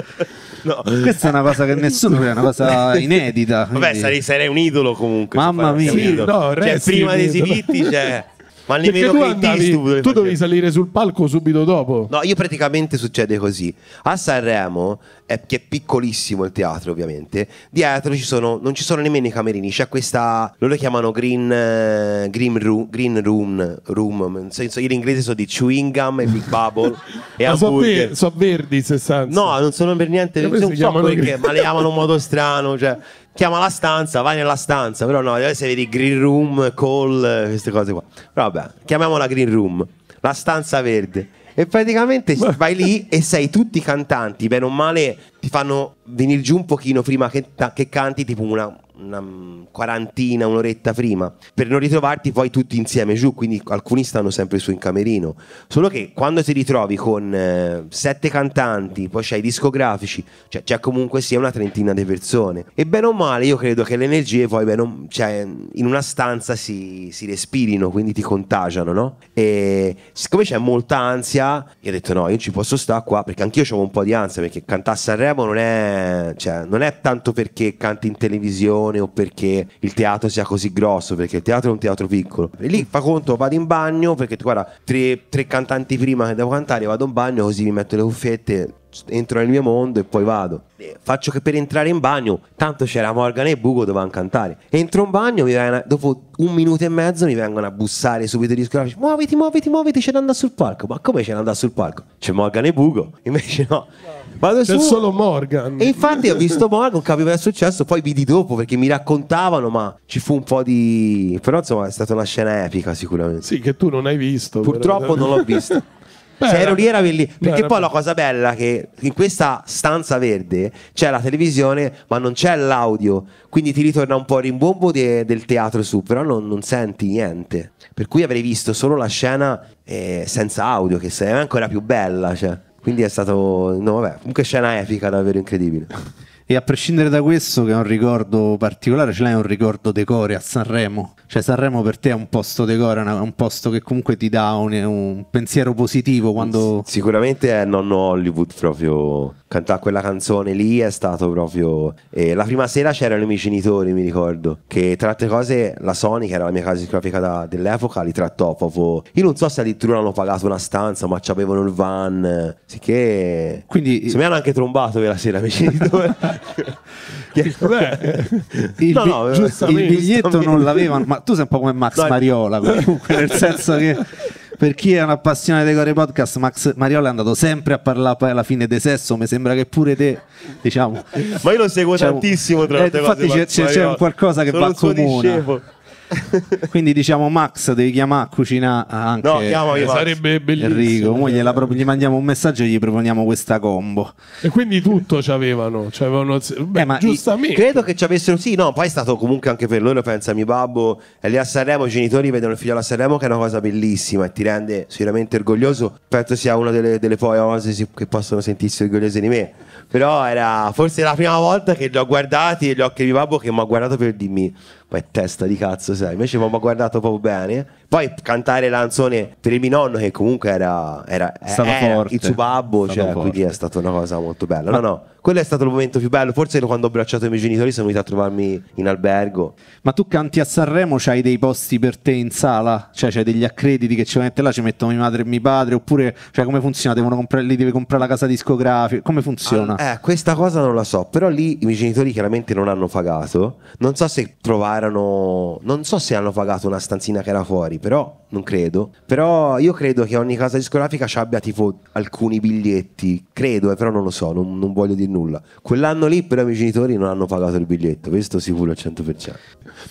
S2: No. Questa è una cosa che nessuno è una cosa inedita. Vabbè, sarei,
S1: sarei un idolo comunque. Mamma mia, sì, no, cioè, prima dei Siritti, cioè ma cioè, nemmeno tu, andavi,
S3: tu dovevi salire sul palco subito dopo.
S1: No, io praticamente succede così. A Sanremo, è, che è piccolissimo il teatro ovviamente, dietro ci sono, non ci sono nemmeno i camerini, c'è questa, loro chiamano green, eh, green, room, green room, room, in senso, io in inglese so di chewing gum e big bubble *laughs* e ma so, ver-
S3: so verdi 60. No, non sono
S1: per niente, cioè, non so perché, ma le amano in modo strano, cioè chiama la stanza, vai nella stanza, però no, adesso vedi green room, call, queste cose qua. Però vabbè, chiamiamola green room, la stanza verde. E praticamente vai lì e sei tutti cantanti, bene o male ti fanno venire giù un pochino prima che, che canti tipo una, una quarantina, un'oretta prima, per non ritrovarti poi tutti insieme giù, quindi alcuni stanno sempre su in camerino. Solo che quando ti ritrovi con eh, sette cantanti, poi c'hai i discografici, cioè c'è comunque sia una trentina di persone. E bene o male, io credo che le energie poi bene, cioè, in una stanza si, si, respirino, quindi ti contagiano, no? E siccome c'è molta ansia, io ho detto no, io ci posso stare qua, perché anch'io avevo un po' di ansia, perché cantare a Sanremo non è, cioè, non è tanto perché canti in televisione, o perché il teatro sia così grosso, perché il teatro è un teatro piccolo. E lì fa conto, vado in bagno perché guarda, tre, tre cantanti prima che devo cantare, vado in bagno così mi metto le cuffiette, entro nel mio mondo e poi vado. Faccio che per entrare in bagno, tanto c'era Morgan e Bugo dovevano cantare. Entro in bagno, una, dopo un minuto e mezzo mi vengono a bussare subito i discografici. Muoviti, muoviti, muoviti, c'è da andare sul palco. Ma come c'è da andare sul palco? C'è Morgan e Bugo. Invece no. no Vado C'è su. solo
S3: Morgan. E infatti ho visto
S1: Morgan, capivo che era successo, poi vidi dopo perché mi raccontavano, ma ci fu un po' di... Però insomma è stata una scena epica sicuramente. Sì, che tu non hai visto. Purtroppo veramente. non l'ho vista. *laughs* Beh, se cioè, ero lì era lì perché beh, poi la cosa bella è che in questa stanza verde c'è la televisione ma non c'è l'audio quindi ti ritorna un po' rimbombo de- del teatro su però non, non, senti niente per cui avrei visto solo la scena eh, senza audio che sarebbe ancora più bella cioè. Quindi è stato. No, vabbè, comunque scena epica, davvero incredibile.
S2: E a prescindere da questo, che è un ricordo particolare, ce l'hai un ricordo decore a Sanremo. Cioè Sanremo per te è un posto decore, è un posto che comunque ti dà un, un pensiero positivo quando...
S1: Sicuramente è nonno Hollywood proprio cantare quella canzone lì è stato proprio eh, la prima sera c'erano i miei genitori mi ricordo che tra altre cose la Sony che era la mia casa discografica da, dell'epoca li trattò proprio io non so se addirittura hanno pagato una stanza ma ci avevano il van sicché quindi se mi hanno anche trombato
S2: quella sera i miei genitori *laughs* il, no, no, eh, il biglietto non l'avevano, ma tu sei un po' come Max Dai. Mariola comunque, nel senso che per chi è un appassionato dei core podcast, Max Mariola è andato sempre a parlare poi alla fine di sesso. Mi sembra che pure te, diciamo, ma io lo seguo diciamo, tantissimo. Tra eh, infatti, c'è, c'è, un qualcosa che Sono va comune. *laughs* Quindi diciamo Max devi chiamare a cucinare anche no, chiamo io, sarebbe
S3: bellissimo. Enrico,
S2: gliela, gli mandiamo un messaggio e gli proponiamo questa combo.
S3: E quindi tutto ci avevano, eh, giustamente.
S2: Credo che ci avessero sì, no, poi è stato comunque anche per loro,
S1: pensa mio babbo, è lì a Sanremo, i genitori vedono il figlio alla Sanremo che è una cosa bellissima e ti rende sicuramente orgoglioso. Penso sia una delle, delle poi cose che possono sentirsi orgogliose di me. Però era forse la prima volta che li ho guardati e gli occhi di mio babbo che mi ha guardato per dirmi poi testa di cazzo sai, invece mi ha guardato proprio bene, poi cantare la canzone per il mio nonno che comunque era, era, era il suo babbo, cioè, quindi è stata una cosa molto bella, Ma no no
S2: quello è stato il momento più bello. Forse quando ho abbracciato i miei genitori sono venuti a trovarmi in albergo. Ma tu canti a Sanremo, c'hai dei posti per te in sala? Cioè c'hai degli accrediti che ci mette là, ci mettono mia madre e mio padre? Oppure cioè, come funziona? Devono comprare, lì deve comprare la casa discografica? Come funziona? Ah, eh, questa cosa non la so, però lì i miei genitori chiaramente non hanno pagato. Non so se
S1: trovarono, non so se hanno pagato una stanzina che era fuori, però non credo. Però io credo che ogni casa discografica ci abbia tipo alcuni biglietti, credo, eh, però non lo so, non, non voglio dire nulla nulla. Quell'anno lì però i miei genitori non hanno pagato il biglietto, questo sicuro al 100%.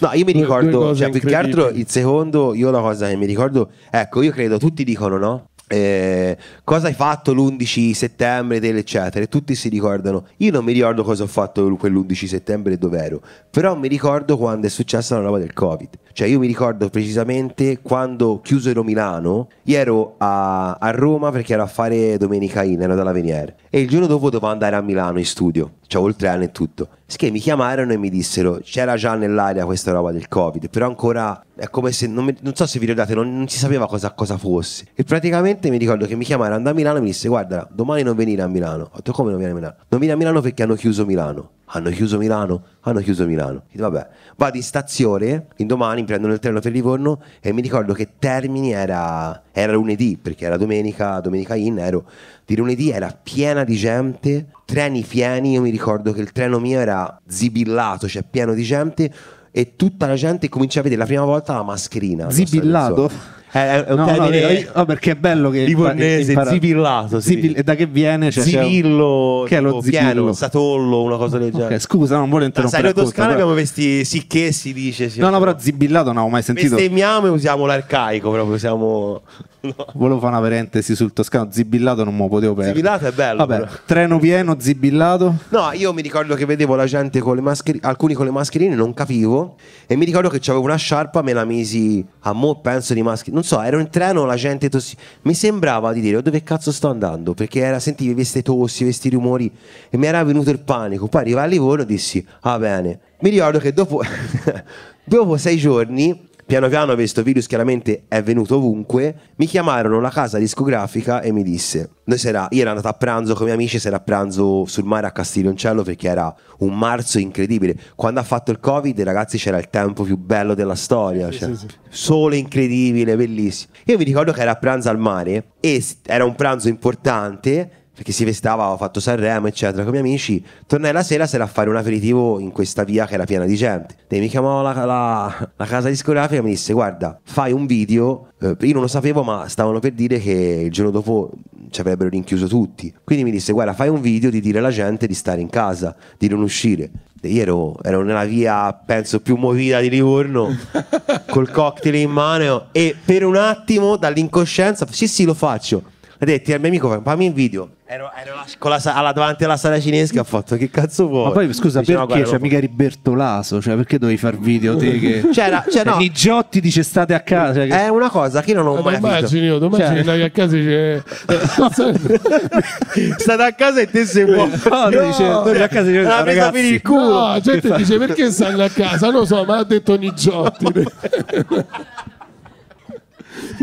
S1: No, io mi ricordo, cioè, più che altro il secondo, io la cosa che mi ricordo, ecco, io credo tutti dicono no, eh, cosa hai fatto l'11 settembre, tele, eccetera. E tutti si ricordano. Io non mi ricordo cosa ho fatto quell'11 settembre e dove ero, però mi ricordo quando è successa la roba del Covid. Cioè, io mi ricordo precisamente quando chiusero Milano. Io ero a, a Roma perché ero a fare Domenica In, ero dalla Venier. E il giorno dopo dovevo andare a Milano in studio, cioè oltre anno e tutto. Sì, mi chiamarono e mi dissero: c'era già nell'aria questa roba del Covid, però ancora è come se non, mi, non so se vi ricordate, non, non, si sapeva cosa, cosa, fosse. E praticamente mi ricordo che mi chiamarono da Milano e mi disse: Guarda, domani non venire a Milano. Ho detto: Come non venire a Milano? Non venire a Milano perché hanno chiuso Milano. Hanno chiuso Milano, hanno chiuso Milano. Dico, vabbè, vado in stazione, Indomani prendono il treno per Livorno e mi ricordo che Termini era, era lunedì, perché era domenica, domenica in, ero di lunedì era piena di gente, treni pieni, io mi ricordo che il treno mio era zibillato, cioè pieno di gente e tutta la gente comincia a vedere la prima volta la mascherina. Zibillado? È, eh, è un no, termine... No, io, no, perché
S2: è bello che... Livornese, impara... zipillato. Zipill- da che viene? Cioè, zivillo, che è lo zivillo? satollo, una cosa del genere. Okay, scusa, non volevo interrompere. Sai, noi toscani abbiamo questi sicché, si dice. Si no, no, però zibillato non avevo mai sentito. Bestemmiamo e usiamo l'arcaico, proprio
S1: usiamo... *laughs*
S2: No. Volevo fare una parentesi sul toscano. Zibillato non me lo potevo perdere. Zibillato è bello. Vabbè, treno pieno, zibillato.
S1: No, io mi ricordo che vedevo la gente con le mascherine, alcuni con le mascherine, non capivo. E mi ricordo che c'avevo una sciarpa, me la misi a mo' penso di mascherine non so, ero in treno, la gente tossi... Mi sembrava di dire oh, dove cazzo sto andando? Perché era, sentivi queste tossi, questi rumori e mi era venuto il panico. Poi arrivai a Livorno e dissi, ah bene. Mi ricordo che dopo, *laughs* dopo sei giorni Piano piano questo virus chiaramente è venuto ovunque. Mi chiamarono la casa discografica e mi disse: Noi sarà, io ero andato a pranzo con i miei amici, sarà a pranzo sul mare a Castiglioncello perché era un marzo incredibile. Quando ha fatto il Covid, ragazzi, c'era il tempo più bello della storia. Sì, cioè, sì, sì. Sole incredibile, bellissimo. Io mi ricordo che era a pranzo al mare e era un pranzo importante perché si vestava, ho fatto Sanremo, eccetera, con i miei amici. Tornai la sera, sera a fare un aperitivo in questa via che era piena di gente. E mi chiamò la, la, la casa discografica e mi disse: Guarda, fai un video. Eh, io non lo sapevo, ma stavano per dire che il giorno dopo mm, ci avrebbero rinchiuso tutti. Quindi mi disse: Guarda, fai un video di dire alla gente di stare in casa, di non uscire. E io ero, ero nella via, penso, più movita di Livorno, *laughs* col cocktail in mano. E per un attimo, dall'incoscienza, sì,
S2: sì, lo faccio ho detto al mio amico fammi un video
S3: ero, ero la,
S1: la, alla, davanti alla sala cinesca
S2: ho fatto che cazzo vuoi ma poi scusa Dicevo, perché c'è mica Riberto Laso cioè perché dovevi far video te che *laughs* c'era, c'era no. Nigiotti dice state a casa cioè che... è una cosa che io non ho mai immagini io immagini
S3: cioè... a casa e dice *laughs* state a casa e te sei buono no, no, dice no, a cioè, casa dice, la presa il culo no, gente dice perché stanno a casa non lo so ma ha detto Nigiotti *laughs*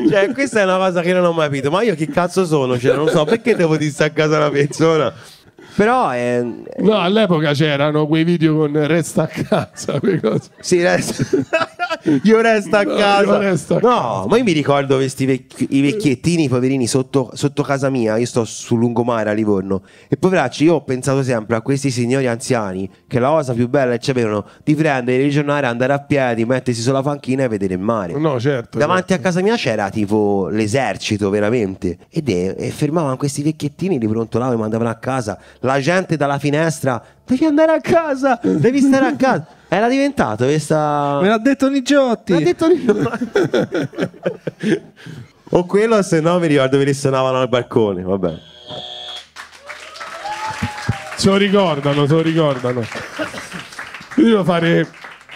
S3: Cioè, questa è una cosa che non ho
S1: mai capito. Ma io che cazzo sono? Cioè, non so perché devo dire a casa una persona.
S3: Però è... Eh, no, all'epoca c'erano quei video con Resta a casa.
S1: Sì, resta io resto a casa. Resto a no, casa. ma io mi ricordo questi vecchi, i vecchiettini, i poverini, sotto, sotto, casa mia. Io sto sul lungomare a Livorno. E poveracci, io ho pensato sempre a questi signori anziani che la cosa più bella che avevano di prendere, ritornare, andare a piedi, mettersi sulla panchina e vedere il mare. No, certo. Davanti certo. a casa mia c'era tipo l'esercito, veramente. Ed è, e fermavano questi vecchiettini, li prontolavano e mandavano a casa. La gente dalla finestra devi andare a casa, devi stare a casa. Era diventato questa. Me l'ha
S2: detto Nigiotti. Me l'ha detto Nigiotti.
S1: o quello, se no mi ricordo che risuonavano al balcone. Vabbè.
S3: Se lo ricordano, se lo ricordano. Io devo fare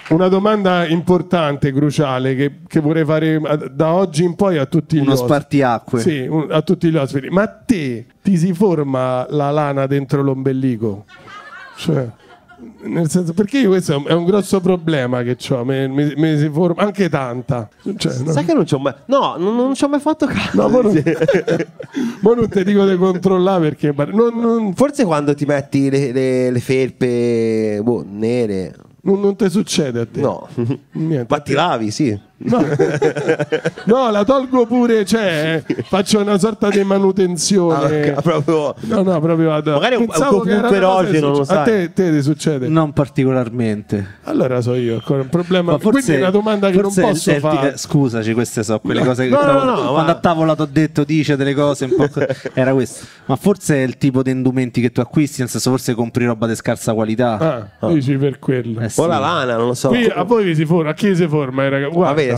S3: una domanda importante, cruciale, che, che, vorrei fare da oggi in poi a tutti gli ospiti. Uno spartiacque. Sì, un, a tutti gli ospiti. Ma a te ti si forma la lana dentro l'ombelico? Cioè, nel senso, perché io questo è un grosso problema che ho, mi, mi, mi si forma anche tanta. Cioè, no? Sai che non ci ho mai, no, non, non ci ho mai fatto caso. No, mo non, *laughs* mo non te dico di controllare perché non, non... forse quando ti metti le,
S1: le, le felpe boh, nere, non, non ti succede a te, no, Niente. ma ti lavi, sì. No.
S3: *laughs* no, la tolgo pure, cioè, faccio una sorta di manutenzione. Ah, proprio... No, no, proprio ad... Magari un, Pensavo un erogeno, lo sai. A te, te ti succede? Non particolarmente. Allora so io, ancora un problema. Ma forse, Quindi è una domanda che non posso fare. Eh,
S2: Scusaci, queste sono quelle cose che no, trovo, no, no, quando a tavola ti ho detto dice delle cose un po' *laughs* era questo. Ma forse è il tipo di indumenti che tu acquisti, nel senso forse compri roba di scarsa qualità. Ah, oh. dici
S3: per quello. Eh, sì. O la lana,
S2: non lo so. Qui, a
S3: voi vi si forma, a chi si forma, eh, ragazzi? Guarda, Succede,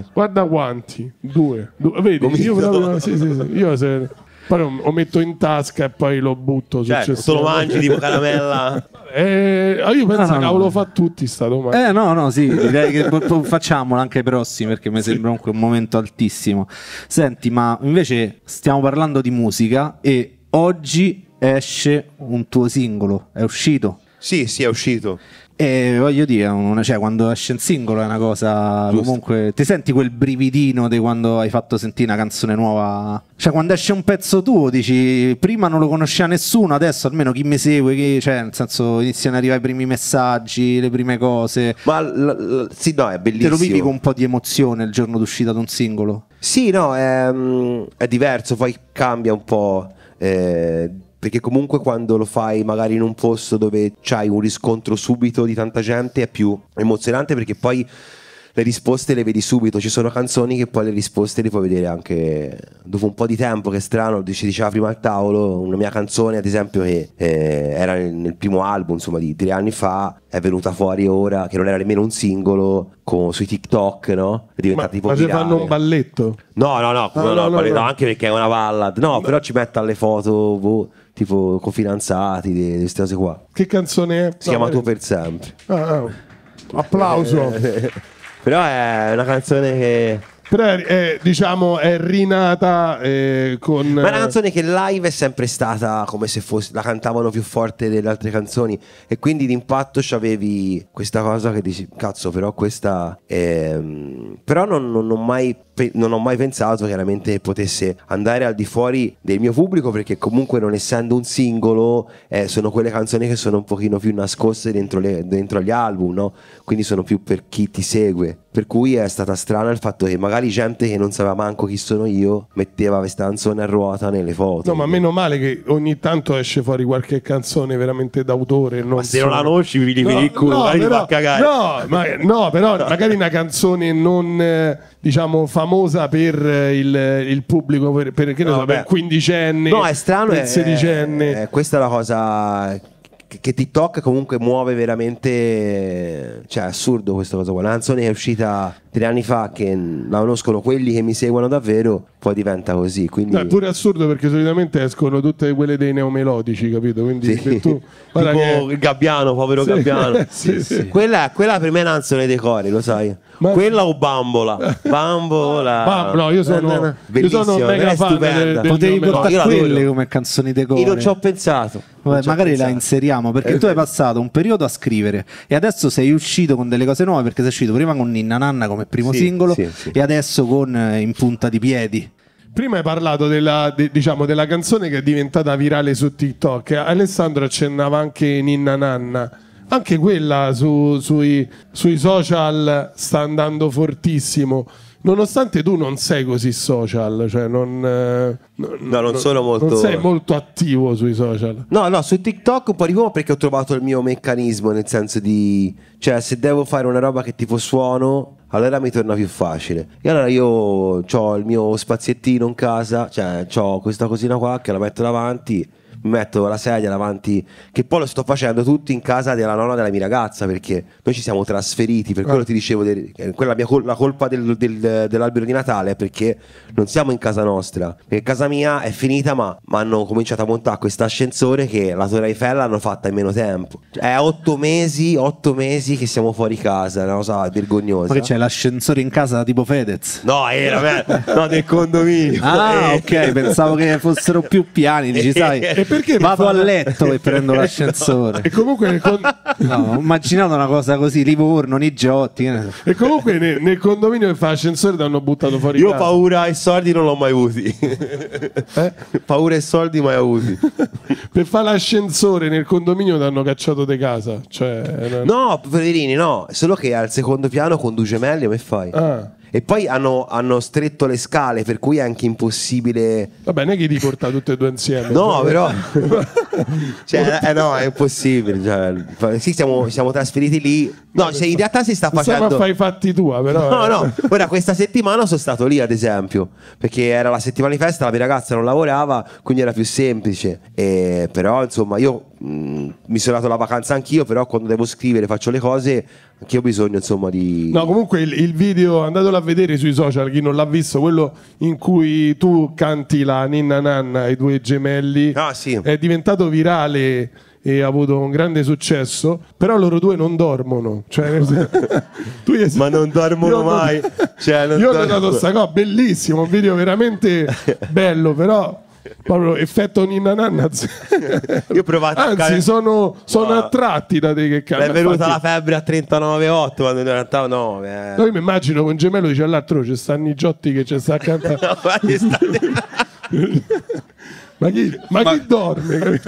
S3: succede. Guarda quanti. Due. due. Vedi, Gomito. io, proprio, sì, sì, sì. io se, poi lo metto in tasca e poi lo butto. Certo, se lo mangi tipo caramella. *laughs* Eh, ah, io penso no, no, che no. lo fa tutti sta domanda. Eh no, no, sì, direi che
S2: facciamola anche ai prossimi perché mi sembra comunque un momento altissimo. Senti, ma invece stiamo parlando di musica e oggi esce un tuo singolo, è uscito. Sì, sì, è uscito. E eh, voglio dire, una, cioè, quando esce un singolo è una cosa. Giusto. Comunque, ti senti quel brividino di quando hai fatto sentire una canzone nuova? Cioè, quando esce un pezzo tuo, dici prima non lo conosceva nessuno, adesso almeno chi mi segue, chi... cioè, nel senso, iniziano ad arrivare i primi messaggi, le prime cose. Ma
S1: l- l- sì, no, è bellissimo. Te lo vivi con un
S2: po' di emozione il giorno d'uscita di un singolo? Sì, no,
S1: è, mm, è diverso, poi cambia un po'. Eh perché comunque quando lo fai magari in un posto dove c'hai un riscontro subito di tanta gente è più emozionante perché poi le risposte le vedi subito, ci sono canzoni che poi le risposte le puoi vedere anche dopo un po' di tempo, che è strano, ci diceva prima al tavolo, una mia canzone ad esempio che eh, era nel primo album insomma di tre anni fa, è venuta fuori ora, che non era nemmeno un singolo, con, sui TikTok, no? È diventata ma, tipo ma se fanno un
S3: balletto?
S1: No, no, no, ah, no, no, no, balletto, no, anche perché è una ballad, no, però ci metta le foto, boh tipo confidanzati, di queste cose
S3: qua. Che canzone è? Si no, chiama Tu eh.
S1: per sempre.
S3: Ah, ah. Applauso. *laughs* Però è una canzone che però è, diciamo, è rinata
S1: eh, con... Ma è una canzone che live è sempre stata come se fosse, la cantavano più forte delle altre canzoni e quindi d'impatto c'avevi questa cosa che dici, cazzo però questa... È... Ehm, però non, non, non, mai, non ho mai pensato chiaramente che potesse andare al di fuori del mio pubblico perché comunque non essendo un singolo eh, sono quelle canzoni che sono un pochino più nascoste dentro, le, dentro gli album, no? Quindi sono più per chi ti segue. Per cui è stata strana il fatto che magari gente che non sapeva manco chi sono io metteva questa canzone a ruota nelle foto.
S3: No, ma meno male che ogni tanto esce fuori qualche canzone veramente d'autore. Non ma se so... non la conosci, mi li no, per il culo, no, magari però, cagare. No, ma, no, però magari una canzone non diciamo famosa per eh, il, il pubblico, per, per, no, so, per quindicenne. No, è strano. Per sedicenne.
S1: Eh, questa è la cosa che TikTok comunque muove veramente, cioè assurdo questa cosa qua. l'anzone è uscita tre anni fa che la conoscono quelli che mi seguono davvero, poi diventa così. Quindi...
S3: No, è pure assurdo perché solitamente escono tutte quelle dei neomelodici, capito? Quindi sì. tu... *laughs* tipo che...
S1: Gabbiano, povero sì. Gabbiano. *laughs* sì, quella, quella, per me è l'anzone dei cori, lo sai. Ma... Quella o bambola? *laughs* Bambola. Bam, no, io sono, no, io sono mega fan del, del Potevi portare no, quelle come
S2: canzoni decore. Io non ci ho
S1: pensato.
S2: Vabbè, magari pensato. la inseriamo perché eh, tu hai passato un periodo a scrivere e adesso sei uscito con delle cose nuove perché sei uscito prima con Ninna Nanna come primo sì, singolo sì, sì. e adesso con eh, In punta di piedi.
S3: Prima hai parlato della, de, diciamo, della canzone che è diventata virale su TikTok. Alessandro accennava anche Ninna Nanna anche quella su, sui, sui social sta andando fortissimo. Nonostante tu non sei così social, cioè non, eh,
S1: no, non, non, sono molto... non sei
S3: molto attivo sui social. No, no, su TikTok un po' di nuovo
S1: perché ho trovato il mio meccanismo, nel senso di... Cioè, se devo fare una roba che tipo suono, allora mi torna più facile. E allora io ho il mio spaziettino in casa, cioè ho questa cosina qua che la metto davanti mi metto la sedia davanti, che poi lo sto facendo tutto in casa della nonna della mia ragazza, perché noi ci siamo trasferiti, per quello ah. ti dicevo, eh, quella mia col- la colpa del, del, dell'albero di Natale perché non siamo in casa nostra, perché casa mia è finita, ma hanno cominciato a montare questo ascensore che la Torre Eiffel l'hanno fatta in meno tempo. Cioè, è otto mesi, otto mesi che siamo fuori casa, è una cosa vergognosa. Perché
S2: c'è l'ascensore in casa tipo Fedez? No, era, no
S3: del condominio. Ah, eh. ok, pensavo
S2: che fossero più piani, dici *laughs* sai. Eh, perché vado fa... a letto e prendo *laughs* l'ascensore. E comunque con... no, ho immaginato una cosa così, Livorno, Nigiotti. E
S3: comunque nel, nel condominio che fa l'ascensore ti hanno buttato fuori. Io casa. paura e soldi non l'ho mai avuti. Eh? Paura e soldi mai avuti. per fare l'ascensore nel condominio ti hanno cacciato di casa. Cioè, una...
S1: No, poverini, no. Solo che al secondo piano conduce meglio, gemelli come fai? Ah. E poi hanno, hanno, stretto le scale, per cui è anche impossibile.
S3: Vabbè, non è che li porta tutte e due insieme. no, però. *laughs* cioè, eh, no, è
S1: impossibile. Cioè, sì, siamo, siamo, trasferiti lì. No, cioè, in realtà si
S3: sta facendo. Ma fai fatti tua, però. No, eh. no.
S1: Ora, questa settimana sono stato lì, ad esempio, perché era la settimana di festa, la mia ragazza non lavorava, quindi era più semplice. E, però, insomma, io mh, mi sono dato la vacanza anch'io, però quando devo scrivere, faccio le cose, anch'io ho bisogno insomma di...
S3: No, comunque il, il video, andatelo a vedere sui social, chi non l'ha visto, quello in cui tu canti la ninna nanna, e i due gemelli, ah, sì. è diventato virale e ha avuto un grande successo, però loro due non dormono. Cioè, *laughs* sei... Ma non dormono io mai. Non... Cioè, non io dormo. ho notato questa cosa, bellissimo, un video veramente *laughs* bello, però proprio effetto ninna nanna *laughs* io provo a anzi sono, sono no. attratti
S1: da te che cazzo è venuta Infatti... la febbre a 39,8 quando in realtà eh. no, io mi
S3: immagino con gemello dice all'altro c'è Stanni giotti che ci sta accanto *laughs* no, ma, ma, chi, ma, ma... chi dorme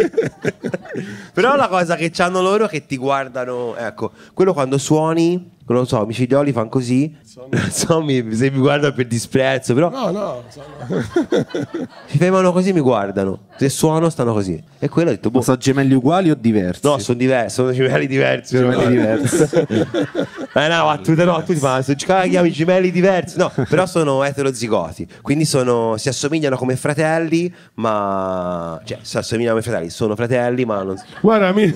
S3: *laughs* però la
S2: cosa
S1: che hanno loro è che ti guardano ecco quello quando suoni non lo so, omicidioli fanno così. Sono... Non so, mi, se mi guarda per disprezzo, però. No, no,
S3: sono... *laughs*
S1: si fermano così, mi guardano. Se suono, stanno così. E quello ha detto: boh. Ma sono gemelli uguali o diversi? No, sono diversi, sono gemelli diversi. Gemelli diversi. *laughs*
S2: eh
S1: no, a tutti, no, tu ti fanno, chiami gemelli diversi. No, però sono eterozigoti. Quindi sono, si assomigliano come fratelli, ma. Cioè, si assomigliano come fratelli, sono fratelli, ma non.
S3: Guarda, mi,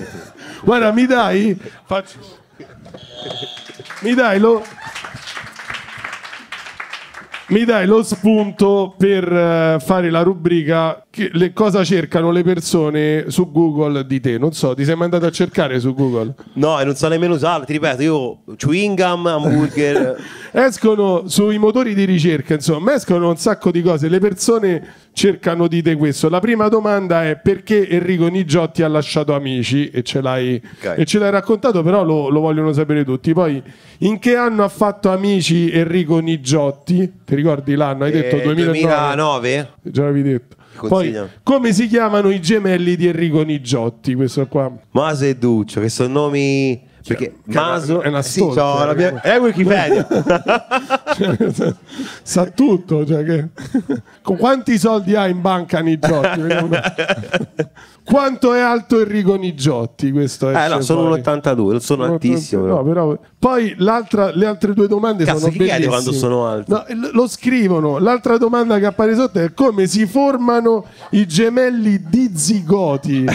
S3: guarda, mi dai? Faccio. Mi dai, lo... Mi dai lo spunto per eh, fare la rubrica le cosa cercano le persone su Google di te? Non so, ti sei mai andato a cercare su Google? No, e non so nemmeno usarlo, ti ripeto, io chewing gum,
S1: hamburger.
S3: *laughs* escono sui motori di ricerca, insomma, escono un sacco di cose, le persone cercano di dire questo. La prima domanda è perché Enrico Nigiotti ha lasciato Amici e ce l'hai, okay. e ce l'hai raccontato, però lo, lo, vogliono sapere tutti. Poi in che anno ha fatto Amici Enrico Nigiotti? Ti ricordi l'anno? Hai detto eh, 2009? 2009? Già l'avevi detto. Poi, come si chiamano i gemelli di Enrico Nigiotti? Questo qua. Mase
S1: e Duccio, che sono
S3: nomi perché cioè, Maso è una sì, cioè, mia... è Wikipedia. *laughs* cioè, sa tutto, cioè che... *laughs* con quanti soldi ha in banca Nigiotti? *laughs* Quanto è alto Enrico Nigiotti? Questo eh no, sono poi... un 82, sono un altissimo. 80... Però. No, però... Poi le altre due domande Cazzo, sono chi quando sono alto? No, lo scrivono. L'altra domanda che appare sotto è come si formano i gemelli di Zigoti.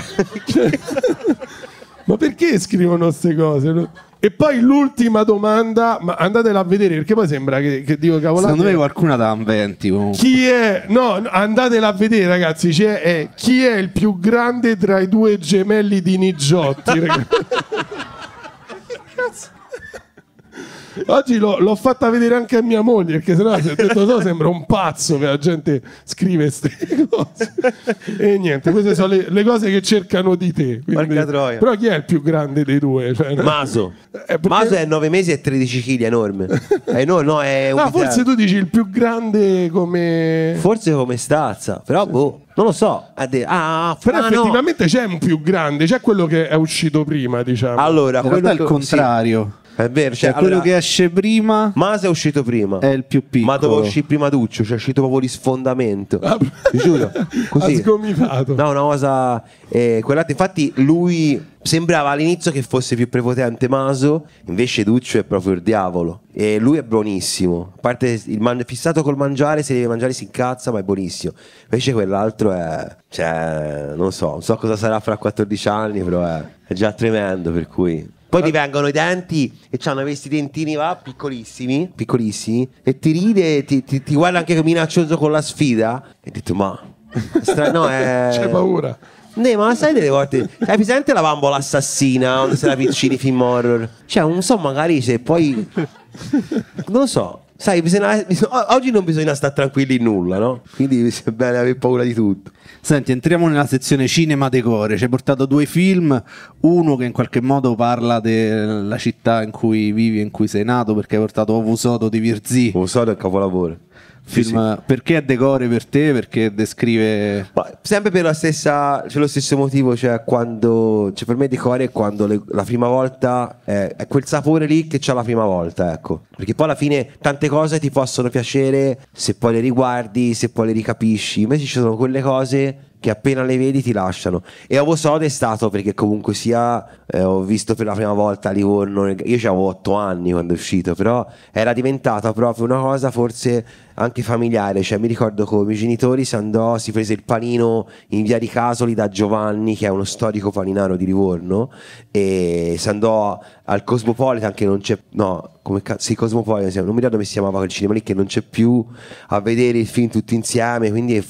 S3: Ma perché scrivono queste cose? E poi l'ultima domanda, ma andatela a vedere perché poi sembra che, che dico cavolate. Secondo me qualcuno
S2: da inventi comunque.
S3: Chi è? No, andatela a vedere ragazzi, c'è, è, eh, chi è il più grande tra i due gemelli di Nigiotti? *laughs* che cazzo? Oggi l'ho, l'ho, fatta vedere anche a mia moglie, perché sennò se ho detto no, sembra un pazzo che la gente scrive queste cose. E niente, queste sono le, le cose che cercano di te. Quindi... Però
S1: chi è il più grande dei due? Cioè, Maso. È eh, perché... Maso è 9 mesi e 13 kg, È enorme no, è ah, *laughs* forse tu
S3: dici il più grande come...
S1: Forse come Stazza,
S2: però boh. Non lo so,
S3: de- ah, però ah, effettivamente no. c'è un più grande, c'è quello che è uscito prima, diciamo. Allora, quello è il contrario. Sì.
S2: È vero, cioè, cioè quello allora, che esce prima.
S1: Mase è uscito prima. È il più piccolo. Ma doveva uscire prima Duccio, cioè è uscito proprio di sfondamento. Ah, Ti giuro. *laughs* Così. Ha sgomitato. No, una cosa. Eh, quell'altro, infatti, lui sembrava all'inizio che fosse più prepotente Maso, invece Duccio è proprio il diavolo. E lui è buonissimo. A parte il man- fissato col mangiare, se deve mangiare si incazza, ma è buonissimo. Invece quell'altro è. Cioè, non so, non so cosa sarà fra 14 anni, però è, è già tremendo, per cui. Poi ti vengono i denti e hanno questi dentini va, piccolissimi, piccolissimi, e ti ride, ti, ti, ti guarda anche minaccioso con la sfida. E hai detto, ma... Stra- no, è... *laughs* C'è paura. Ne, ma sai delle volte. Hai presente la bambola assassina? Quando si avvicini film horror? Cioè, non so, magari se poi.
S2: Non lo so. Sai, bisogna, bisogna, oggi non bisogna stare tranquilli in nulla, no? Quindi è bene aver paura di tutto. Senti, entriamo nella sezione cinema decore. Ci hai portato due film, uno che in qualche modo parla della città in cui vivi, in cui sei nato, perché hai portato Ovusodo di Virzì. Ovusodo è capolavoro. Film, sì. Perché è decore per te? Perché descrive. Ma
S1: sempre per, la stessa, c'è lo stesso motivo, cioè, quando, cioè per me decore è quando le, la prima volta è, è, quel sapore lì che c'è la prima volta, ecco. Perché poi alla fine tante cose ti possono piacere se poi le riguardi, se poi le ricapisci. Invece ci sono quelle cose che appena le vedi ti lasciano. E Avosode è stato perché comunque sia, eh, ho visto per la prima volta Livorno, io avevo 8 anni quando è uscito, però era diventata proprio una cosa forse anche familiare, cioè mi ricordo come i miei genitori si andò, si prese il panino in via di Casoli da Giovanni, che è uno storico paninaro di Livorno, e si andò al Cosmopolitan che non c'è, no, come cazzo, sì, Cosmopolitan, non mi ricordo come si chiamava quel cinema lì, che non c'è più, a vedere il film tutti insieme, quindi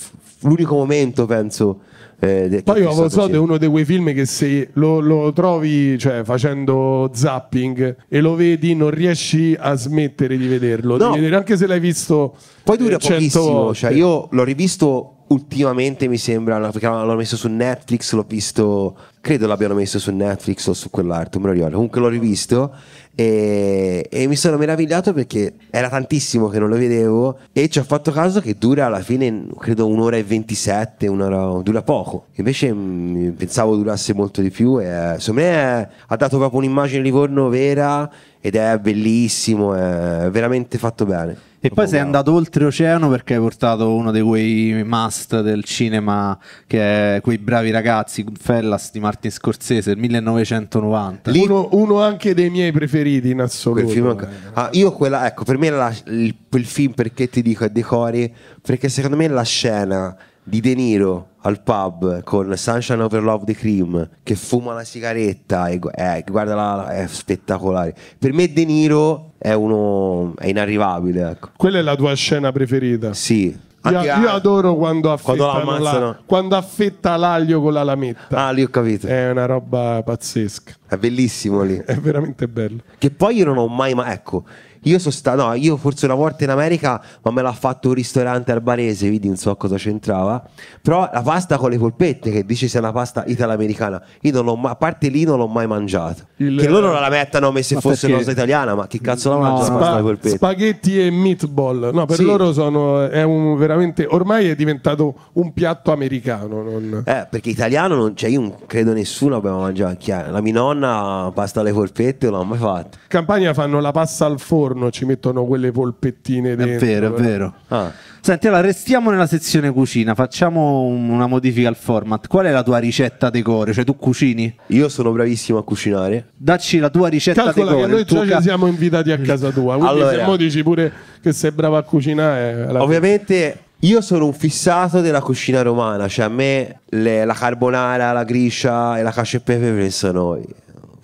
S1: l'unico momento, penso. Eh, Poi Uomo Zod è uno
S3: di quei film che se lo, lo trovi cioè, facendo zapping e lo vedi non riesci a smettere di vederlo, no. di vedere, anche se l'hai visto Poi dura eh, pochissimo, cioè, io
S1: l'ho rivisto ultimamente mi sembra perché l'hanno messo su Netflix l'ho visto credo l'abbiano messo su Netflix o su quell'altro non me lo ricordo comunque l'ho rivisto e, e, mi sono meravigliato perché era tantissimo che non lo vedevo e ci ho fatto caso che dura alla fine credo un'ora e 27 un'ora, dura poco invece mh, mm, pensavo durasse molto di più e secondo me è, ha dato proprio un'immagine di Livorno vera ed è bellissimo è veramente fatto bene
S2: e poi sei andato oltre oceano perché hai portato uno dei quei must del cinema che è quei bravi ragazzi, Fellas di Martin Scorsese, 1990. Uno, uno,
S3: anche dei miei preferiti in
S2: assoluto. film... Eh. ah, io quella, ecco,
S1: per me la, il, quel film perché ti dico è decori, perché secondo me la scena di De Niro al pub con Sunshine Over Love the Cream che fuma la sigaretta e eh, guarda la, è spettacolare per me De Niro è uno è inarrivabile ecco.
S3: quella è la tua scena preferita sì io, io, adoro quando affetta, quando, quando affetta l'aglio con la lametta. Ah, lì ho capito. È una roba pazzesca. È bellissimo lì. È veramente bello. Che poi io non ho mai. Ma ecco, io sono stato,
S1: no, io forse una volta in America, ma me l'ha fatto un ristorante albanese, quindi non so cosa c'entrava. Però la pasta con le polpette, che dice sia una pasta italo-americana, io non l'ho mai, a parte lì non l'ho mai mangiato. Il... Che loro la mettano come se ma fosse una cosa italiana, ma che cazzo la mangiano? Spa- la pasta con le polpette?
S3: Spaghetti e meatball, no, per sì. loro sono, è un, veramente, ormai è diventato un piatto americano. Non...
S1: Eh, perché italiano non c'è, cioè io non credo nessuno abbia mangiato, la mia nonna pasta alle polpette non l'ha mai fatta.
S3: In Campania fanno la pasta al forno forno ci mettono quelle polpettine dentro. È vero, è vero. Ah.
S2: Senti, allora restiamo nella sezione cucina,
S3: facciamo
S2: una modifica al format. Qual è la tua ricetta decore? Cioè tu cucini? Io sono bravissimo
S3: a cucinare. Dacci la tua ricetta Calcola decore. Calcola noi già ca- ci siamo invitati a casa tua, quindi allora. se mo dici pure che sei bravo a cucinare... Eh, Ovviamente... Io sono un fissato della cucina
S1: romana, cioè a me le, la carbonara, la gricia e la cacio e pepe sono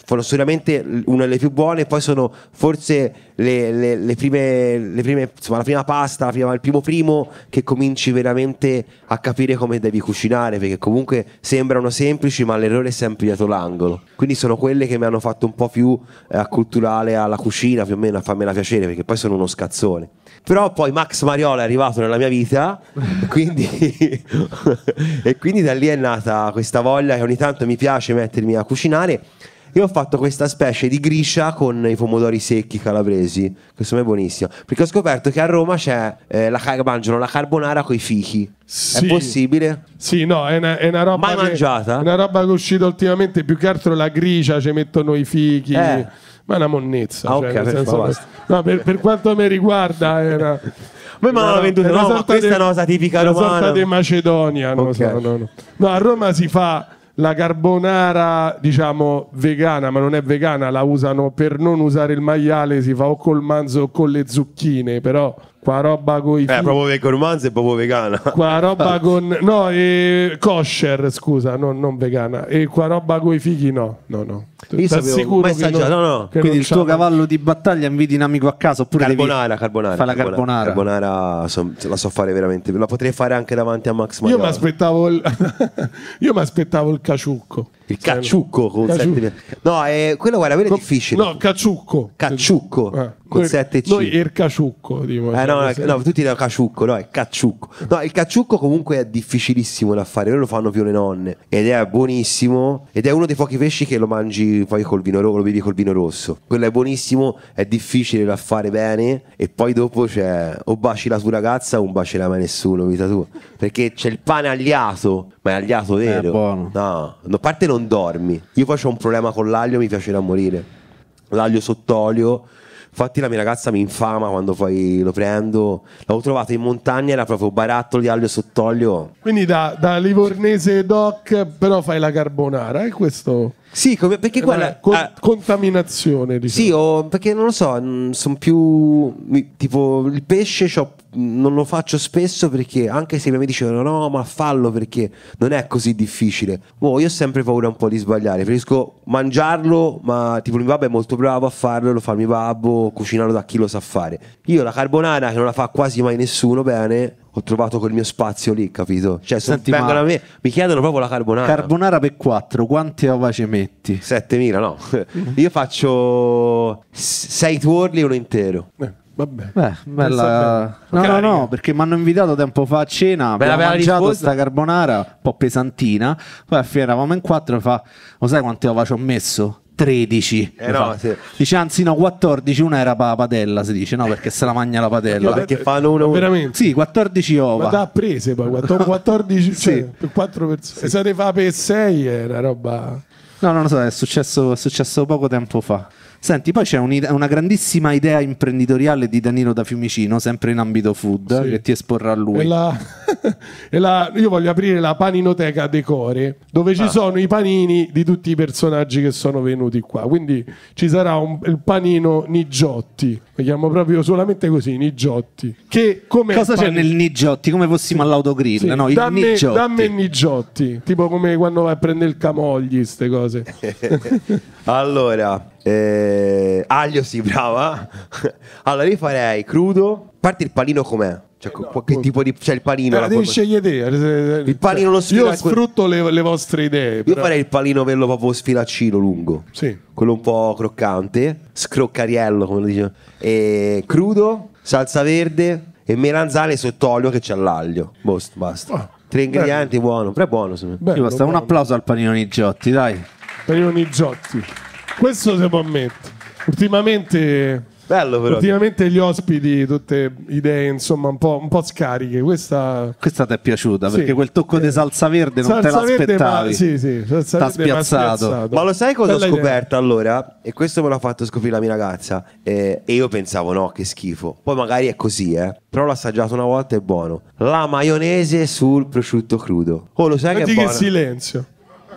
S1: sono sicuramente una delle più buone, poi sono forse le, le, le prime, le prime insomma, la prima pasta, prima, il primo primo che cominci veramente a capire come devi cucinare, perché comunque sembrano semplici, ma l'errore è sempre dietro l'angolo. Quindi sono quelle che mi hanno fatto un po' più eh, alla cucina, più o meno a farmela piacere, perché poi sono uno scazzone. Però poi Max Mariola è arrivato nella mia vita, *laughs* quindi *laughs* e quindi da lì è nata questa voglia che ogni tanto mi piace mettermi a cucinare. Io ho fatto questa specie di gricia con i pomodori secchi calabresi, che secondo me è buonissimo. Perché ho scoperto che a Roma c'è eh, la, car- mangiano la carbonara con i fichi. Sì. È
S3: possibile? Sì, no, è una, è una roba. Mai che, mangiata? È una roba che è uscita ultimamente. Più che altro la gricia ci mettono i fichi. Eh. Ma è una monnezza. Ah, cioè, okay, per, senso, no, per, per quanto mi riguarda, era. Ma mi hanno venduto, no, ma questa è una *laughs* cosa tipica romana. Una sorta di Macedonia. Okay. No, no, no. no, a Roma si fa la carbonara diciamo vegana ma non è vegana la usano per non usare il maiale si fa o col manzo o con le zucchine però Qua roba eh, con i figli. Eh, proprio
S1: vegano e proprio vegana. Qua
S3: roba *laughs* con. No, e... kosher, scusa, no, non vegana. E qua roba con i figli, no. No, no. Io sapevo, mai assaggiato, no, no. Quindi il tuo
S2: cavallo di battaglia inviti un amico a casa oppure carbonara, devi... carbonara,
S1: fa la carbonara. Carbonara so, la so fare veramente, la potrei fare anche davanti a Max Maiola. Io mi
S3: aspettavo il *laughs* Io mi aspettavo il caciucco. Il
S1: cacciucco, con Caciucco. No, eh, quello guarda, quello è difficile. No, caciucco. Cacciucco. Eh con noi, 7C. Noi il
S3: caciucco, diciamo, eh, no, cioè, no, no,
S1: tutti da caciucco, no, è cacciucco. No, il cacciucco comunque è difficilissimo da fare, loro lo fanno più le nonne ed è buonissimo ed è uno dei pochi pesci che lo mangi poi col vino, lo vedi col vino rosso. Quello è buonissimo, è difficile da fare bene e poi dopo c'è cioè, o baci la tua ragazza o non baci la mai nessuno, vita tua. Perché c'è il pane agliato, ma è agliato eh, vero. È buono. No, a parte non dormi. Io poi ho un problema con l'aglio, mi piace da morire. L'aglio sott'olio Infatti la mia ragazza mi infama quando poi lo prendo. L'ho trovato in montagna, era proprio barattolo di aglio sott'olio.
S3: Quindi da, da livornese doc, però fai la carbonara, è questo? Sì, come, perché quella con, ah, contaminazione, diciamo. Sì, o, perché non lo so, sono più
S1: tipo il pesce non lo faccio spesso perché anche se mi miei dicono no, ma fallo perché non è così difficile. Boh, io ho sempre paura un po' di sbagliare, preferisco mangiarlo, ma tipo il mio babbo è molto bravo a farlo, lo fa mio babbo, cucinarlo da chi lo sa fare. Io la carbonara che non la fa quasi mai nessuno bene, ho trovato quel mio spazio lì, capito? Cioè, Senti, vengono a me, mi chiedono proprio la carbonara. Carbonara per 4, quante uova ci metti? 7000, no. *laughs* Io faccio 6 tuorli e uno intero. Eh, vabbè,
S2: Beh, bella... no, no, no, perché mi hanno invitato tempo fa a cena. Beh, abbiamo mangiato questa carbonara un po' pesantina. Poi alla fine eravamo in quattro e fa: Lo sai quante uova ci ho messo? 13 eh no, sì. dice anzi no 14 una era pa- padella si dice no perché se la magna la padella perché fanno uno veramente sì 14 ova ma da
S3: prese poi 14 *laughs* cioè, per 4 persone sì. se ne fa per 6 era roba no non lo so è successo,
S2: è successo poco tempo fa Senti, poi c'è una grandissima idea imprenditoriale di Danilo da Fiumicino, sempre in ambito food, sì. che ti esporrà lui.
S3: la, *laughs* la, io voglio aprire la paninoteca Decore, dove ci ah. sono i panini di tutti i personaggi che sono venuti qua. Quindi ci sarà un, il panino Nigiotti mi chiamo proprio solamente così, Nigiotti.
S2: Che come Cosa c'è nel Nigiotti? Come fossimo sì. all'autogrill? Sì. No, il dammi, Nigiotti. Dammi
S3: Nigiotti, tipo come quando vai a prendere il camogli, queste cose. *laughs*
S1: allora, eh, aglio si sì, brava. Allora io farei crudo, parte il panino com'è? Cioè, eh, no, che tipo di. Cioè, il panino. Eh, la devi
S3: scegliere
S1: Il panino lo sfilaccio. Io sfrutto
S3: le, le vostre idee. Io farei il
S1: panino quello proprio sfilaccino lungo. Sì. Quello un po' croccante. Scroccariello, come lo E crudo, salsa verde e melanzane sott'olio che c'è l'aglio. Basta. Boh, basta. Ah, Tre ingredienti, bello. buono. Però è buono. Bello, basta un
S2: applauso al panino Nigiotti, dai.
S3: Panino Nigiotti. Questo si può mettere. Ultimamente Bello però. Ultimamente gli ospiti, tutte idee insomma un po', un po scariche. Questa...
S2: Questa ti è piaciuta sì. perché quel tocco eh. di salsa
S3: verde non salsa te l'aspettavi. Ma... Sì,
S2: sì, salsa spiazzato. Ma, lo sai cosa Bella ho scoperto
S1: idea. allora? E questo me l'ha fatto scoprire la mia ragazza. Eh, e io pensavo no, che schifo. Poi magari è così, eh. Però l'ho assaggiato una volta e è buono. La maionese sul prosciutto crudo. Oh, lo sai Guardi che è buono? buona? che silenzio.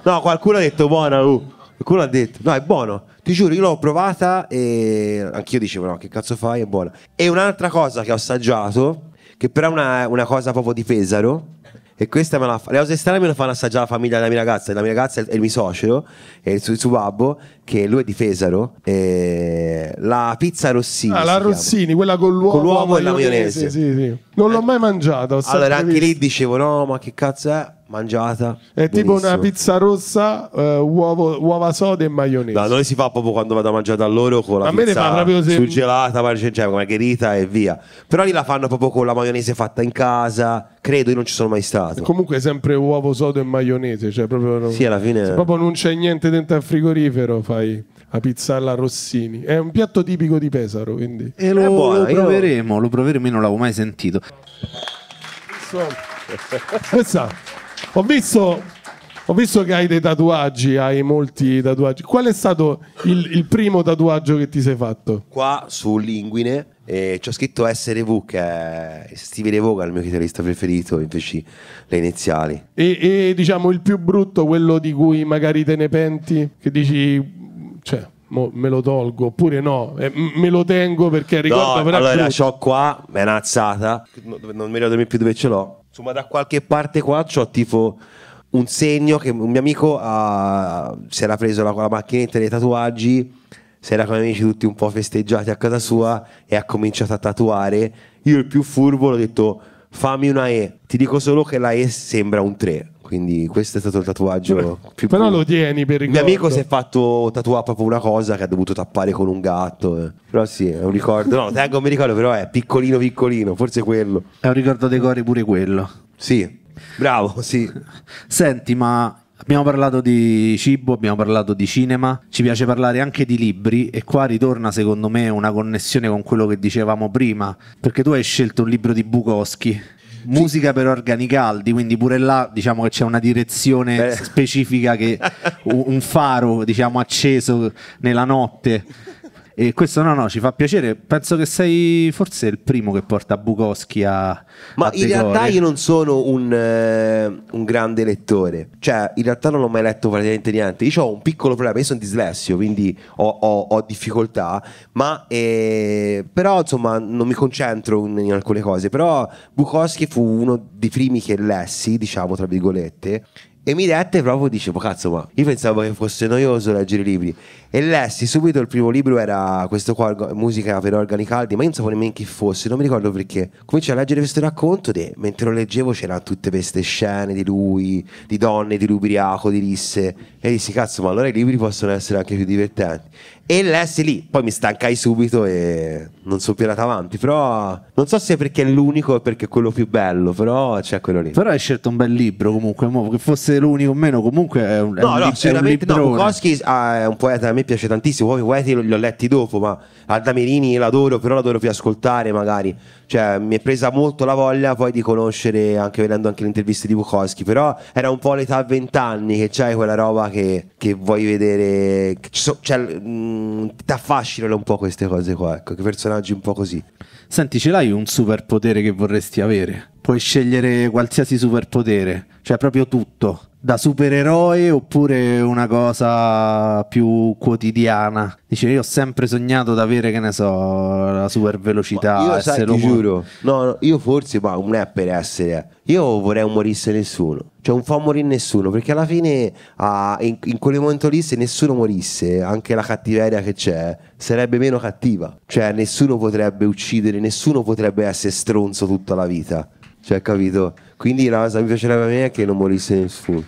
S1: No, qualcuno ha detto buona, uh. Qualcuno ha detto, no, è buono. Ti giuro, io l'ho provata e anch'io dicevo, no, che cazzo fai, è buona. E un'altra cosa che ho assaggiato, che però è una, una cosa proprio di Pesaro, e questa me la fa. Le cose strane me la fanno assaggiare la famiglia della mia ragazza. La mia ragazza è il, è il mio socio, è il suo, il suo babbo che lui è di Fesaro, eh, la pizza Rossini. Ah, la
S3: Rossini, quella con l'uovo, con l'uovo e la maionese. Sì, sì. Non l'ho eh, mai mangiata. Allora anche
S1: visto. lì dicevo no, ma che cazzo è? mangiata.
S3: È Benissimo. tipo una pizza rossa, eh, uovo, uova soda e maionese. Da
S1: noi si fa proprio quando vado a mangiare da loro con la a pizza me se... surgelata, cioè, cioè margherita e via. Però lì la fanno proprio con la maionese fatta in casa. Credo, io non ci sono mai stato.
S3: Comunque sempre uovo soda e maionese, cioè proprio... Sì, alla fine... Se proprio non c'è niente dentro al frigorifero, fai fai a pizzalla Rossini. È un piatto tipico di Pesaro, quindi. E lo, buona, lo proveremo, lo proveremo, io non l'avevo mai sentito. Questa, ho visto, ho visto che hai dei tatuaggi, hai molti tatuaggi. Qual è stato il, il primo tatuaggio che ti sei fatto?
S1: Qua su Linguine eh, c'ho scritto SRV che è Stevie Revoca, il mio chitarrista preferito, invece le iniziali.
S3: E, e diciamo il più brutto, quello di cui magari te ne penti, che dici cioè, me lo tolgo oppure no, eh, me lo tengo perché ricordo no, però allora più... c'ho
S1: qua, è un'azzata, non mi ricordo più dove ce l'ho. Insomma, da qualche parte qua c'ho tipo un segno che un mio amico ha, ah, si era preso la, la macchinetta dei tatuaggi, si era con gli amici tutti un po' festeggiati a casa sua e ha cominciato a tatuare. Io il più furbo l'ho detto fammi una E, ti dico solo che la E sembra un 3 quindi questo è stato il tatuaggio
S3: più Però lo tieni per ricordo. Mio amico si è
S1: fatto tatuare proprio una cosa che ha dovuto tappare con un gatto. Eh. Però sì, è un ricordo. No, tengo mi ricordo, però è piccolino piccolino, forse quello. È un ricordo dei cori pure quello. Sì.
S2: Bravo, sì. Senti, ma Abbiamo parlato di cibo, abbiamo parlato di cinema, ci piace parlare anche di libri e qua ritorna secondo me una connessione con quello che dicevamo prima, perché tu hai scelto un libro di Bukowski musica per organi caldi, quindi pure là diciamo che c'è una direzione Beh. specifica, che, *laughs* un faro diciamo, acceso nella notte. E questo no, no, ci fa piacere. Penso che sei forse il primo che porta Bukowski a. Ma a in realtà io
S1: non sono un, eh, un, grande lettore. Cioè, in realtà non ho mai letto praticamente niente. Io ho un piccolo problema, io sono dislessio, quindi ho, ho, ho difficoltà. Ma eh, però, insomma, non mi concentro in, in alcune cose. Però Bukowski fu uno dei primi che lessi, diciamo, tra virgolette e mi dette proprio dicevo, cazzo, ma io pensavo che fosse noioso leggere i libri. E lessi subito il primo libro, era questo qua, Musica per organi caldi, ma io non sapevo nemmeno chi fosse, non mi ricordo perché. Cominciai a leggere questo racconto e mentre lo leggevo c'erano tutte queste scene di lui, di donne, di l'ubriaco, di risse. E dissi, cazzo, ma allora i libri possono essere anche più divertenti. E lessi lì, poi mi stancai subito e non sono più andato avanti. Però non so se perché è l'unico o perché è quello più bello, però c'è quello lì.
S2: Però hai scelto un bel libro comunque, mo, che fosse l'unico o meno, comunque è un, no, è un, no, lib- sicuramente, No,
S1: Bukowski ah, è un poeta che a me piace tantissimo, poi i poeti li ho letti dopo, ma Alda Merini l'adoro, però l'adoro più ascoltare magari cioè, mi è presa molto la voglia poi di conoscere, anche vedendo anche le interviste di Bukowski, però era un po' l'età a 20 anni che c'hai quella roba che, che vuoi vedere,
S2: cioè, mm, ti affascinano un po' queste cose qua, ecco, che personaggi un po' così. Senti, ce l'hai un superpotere che vorresti avere? Puoi scegliere qualsiasi superpotere, cioè proprio tutto da supereroe oppure una cosa più quotidiana? Dice, io ho sempre sognato di avere, che ne so, la super velocità. Io sai, ti giuro,
S1: no, no, io forse, ma non è per essere, eh. io vorrei un morisse nessuno, cioè un fa morire nessuno, perché alla fine ah, in, in quel momento lì se nessuno morisse, anche la cattiveria che c'è, sarebbe meno cattiva, cioè nessuno potrebbe uccidere, nessuno potrebbe essere stronzo tutta la vita, cioè capito? Quindi la cosa che mi piacerebbe a me è che non morisse nessuno.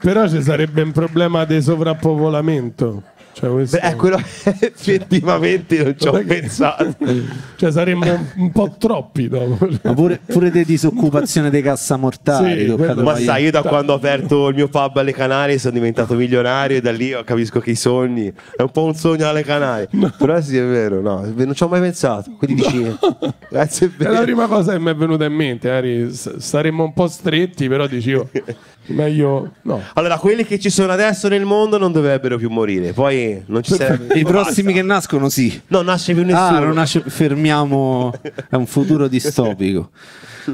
S3: Però ci sarebbe un problema di sovrappopolamento. Cioè questo...
S1: Beh, quello *laughs* effettivamente non ci ho pensato. *laughs*
S3: cioè saremmo
S2: un po' troppi dopo. Ma pure, pure di *laughs* disoccupazione dei cassamortari. Sì, quello... ma sai, io da quando
S1: ho aperto il mio pub alle Canarie sono diventato milionario e da lì capisco che i sogni è un po' un sogno alle Canarie. No. Però sì, è vero, no, non ci ho mai pensato. Quindi dici, grazie. È, è la prima
S3: cosa che mi è venuta in mente, Ari. saremmo un po' stretti, però dicevo meglio
S2: no.
S1: Allora, quelli che ci sono adesso nel mondo non dovrebbero più morire. Poi non ci serve. I prossimi che
S2: nascono, sì. No, nasce più nessuno. Ah, non nasce, fermiamo. È un futuro distopico.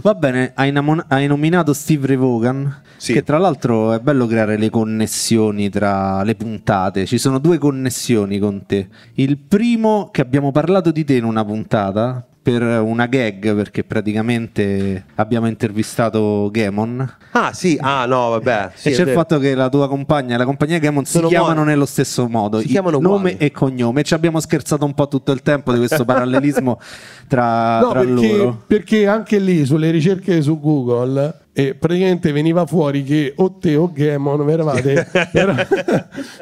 S2: Va bene, hai, namon- hai nominato Steve Revogan. Sì. Che tra l'altro è bello creare le connessioni tra le puntate. Ci sono due connessioni con te. Il primo, che abbiamo parlato di te in una puntata, per una gag perché praticamente abbiamo intervistato Gamon.
S1: Ah sì, ah no, vabbè. Sì, e c'è il fatto
S2: che la tua compagna e la compagnia Gamon si chiamano uguali. nello stesso modo, si chiamano nome uguali. e cognome. Ci abbiamo scherzato un po' tutto il tempo di questo parallelismo *laughs* tra,
S3: no, tra perché, loro. Perché anche lì sulle ricerche su Google e praticamente veniva fuori che o te o Gammon eravate, *laughs*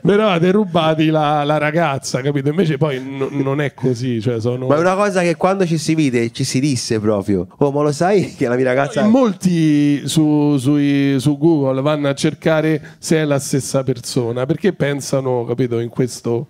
S3: eravate rubati la, la, ragazza, capito? Invece poi n- non è così. Cioè sono... Ma è
S1: una cosa che quando ci si vide ci si disse proprio, oh ma lo sai che la mia ragazza...
S3: In molti su, sui, su Google vanno a cercare se è la stessa persona perché pensano, capito, in questo...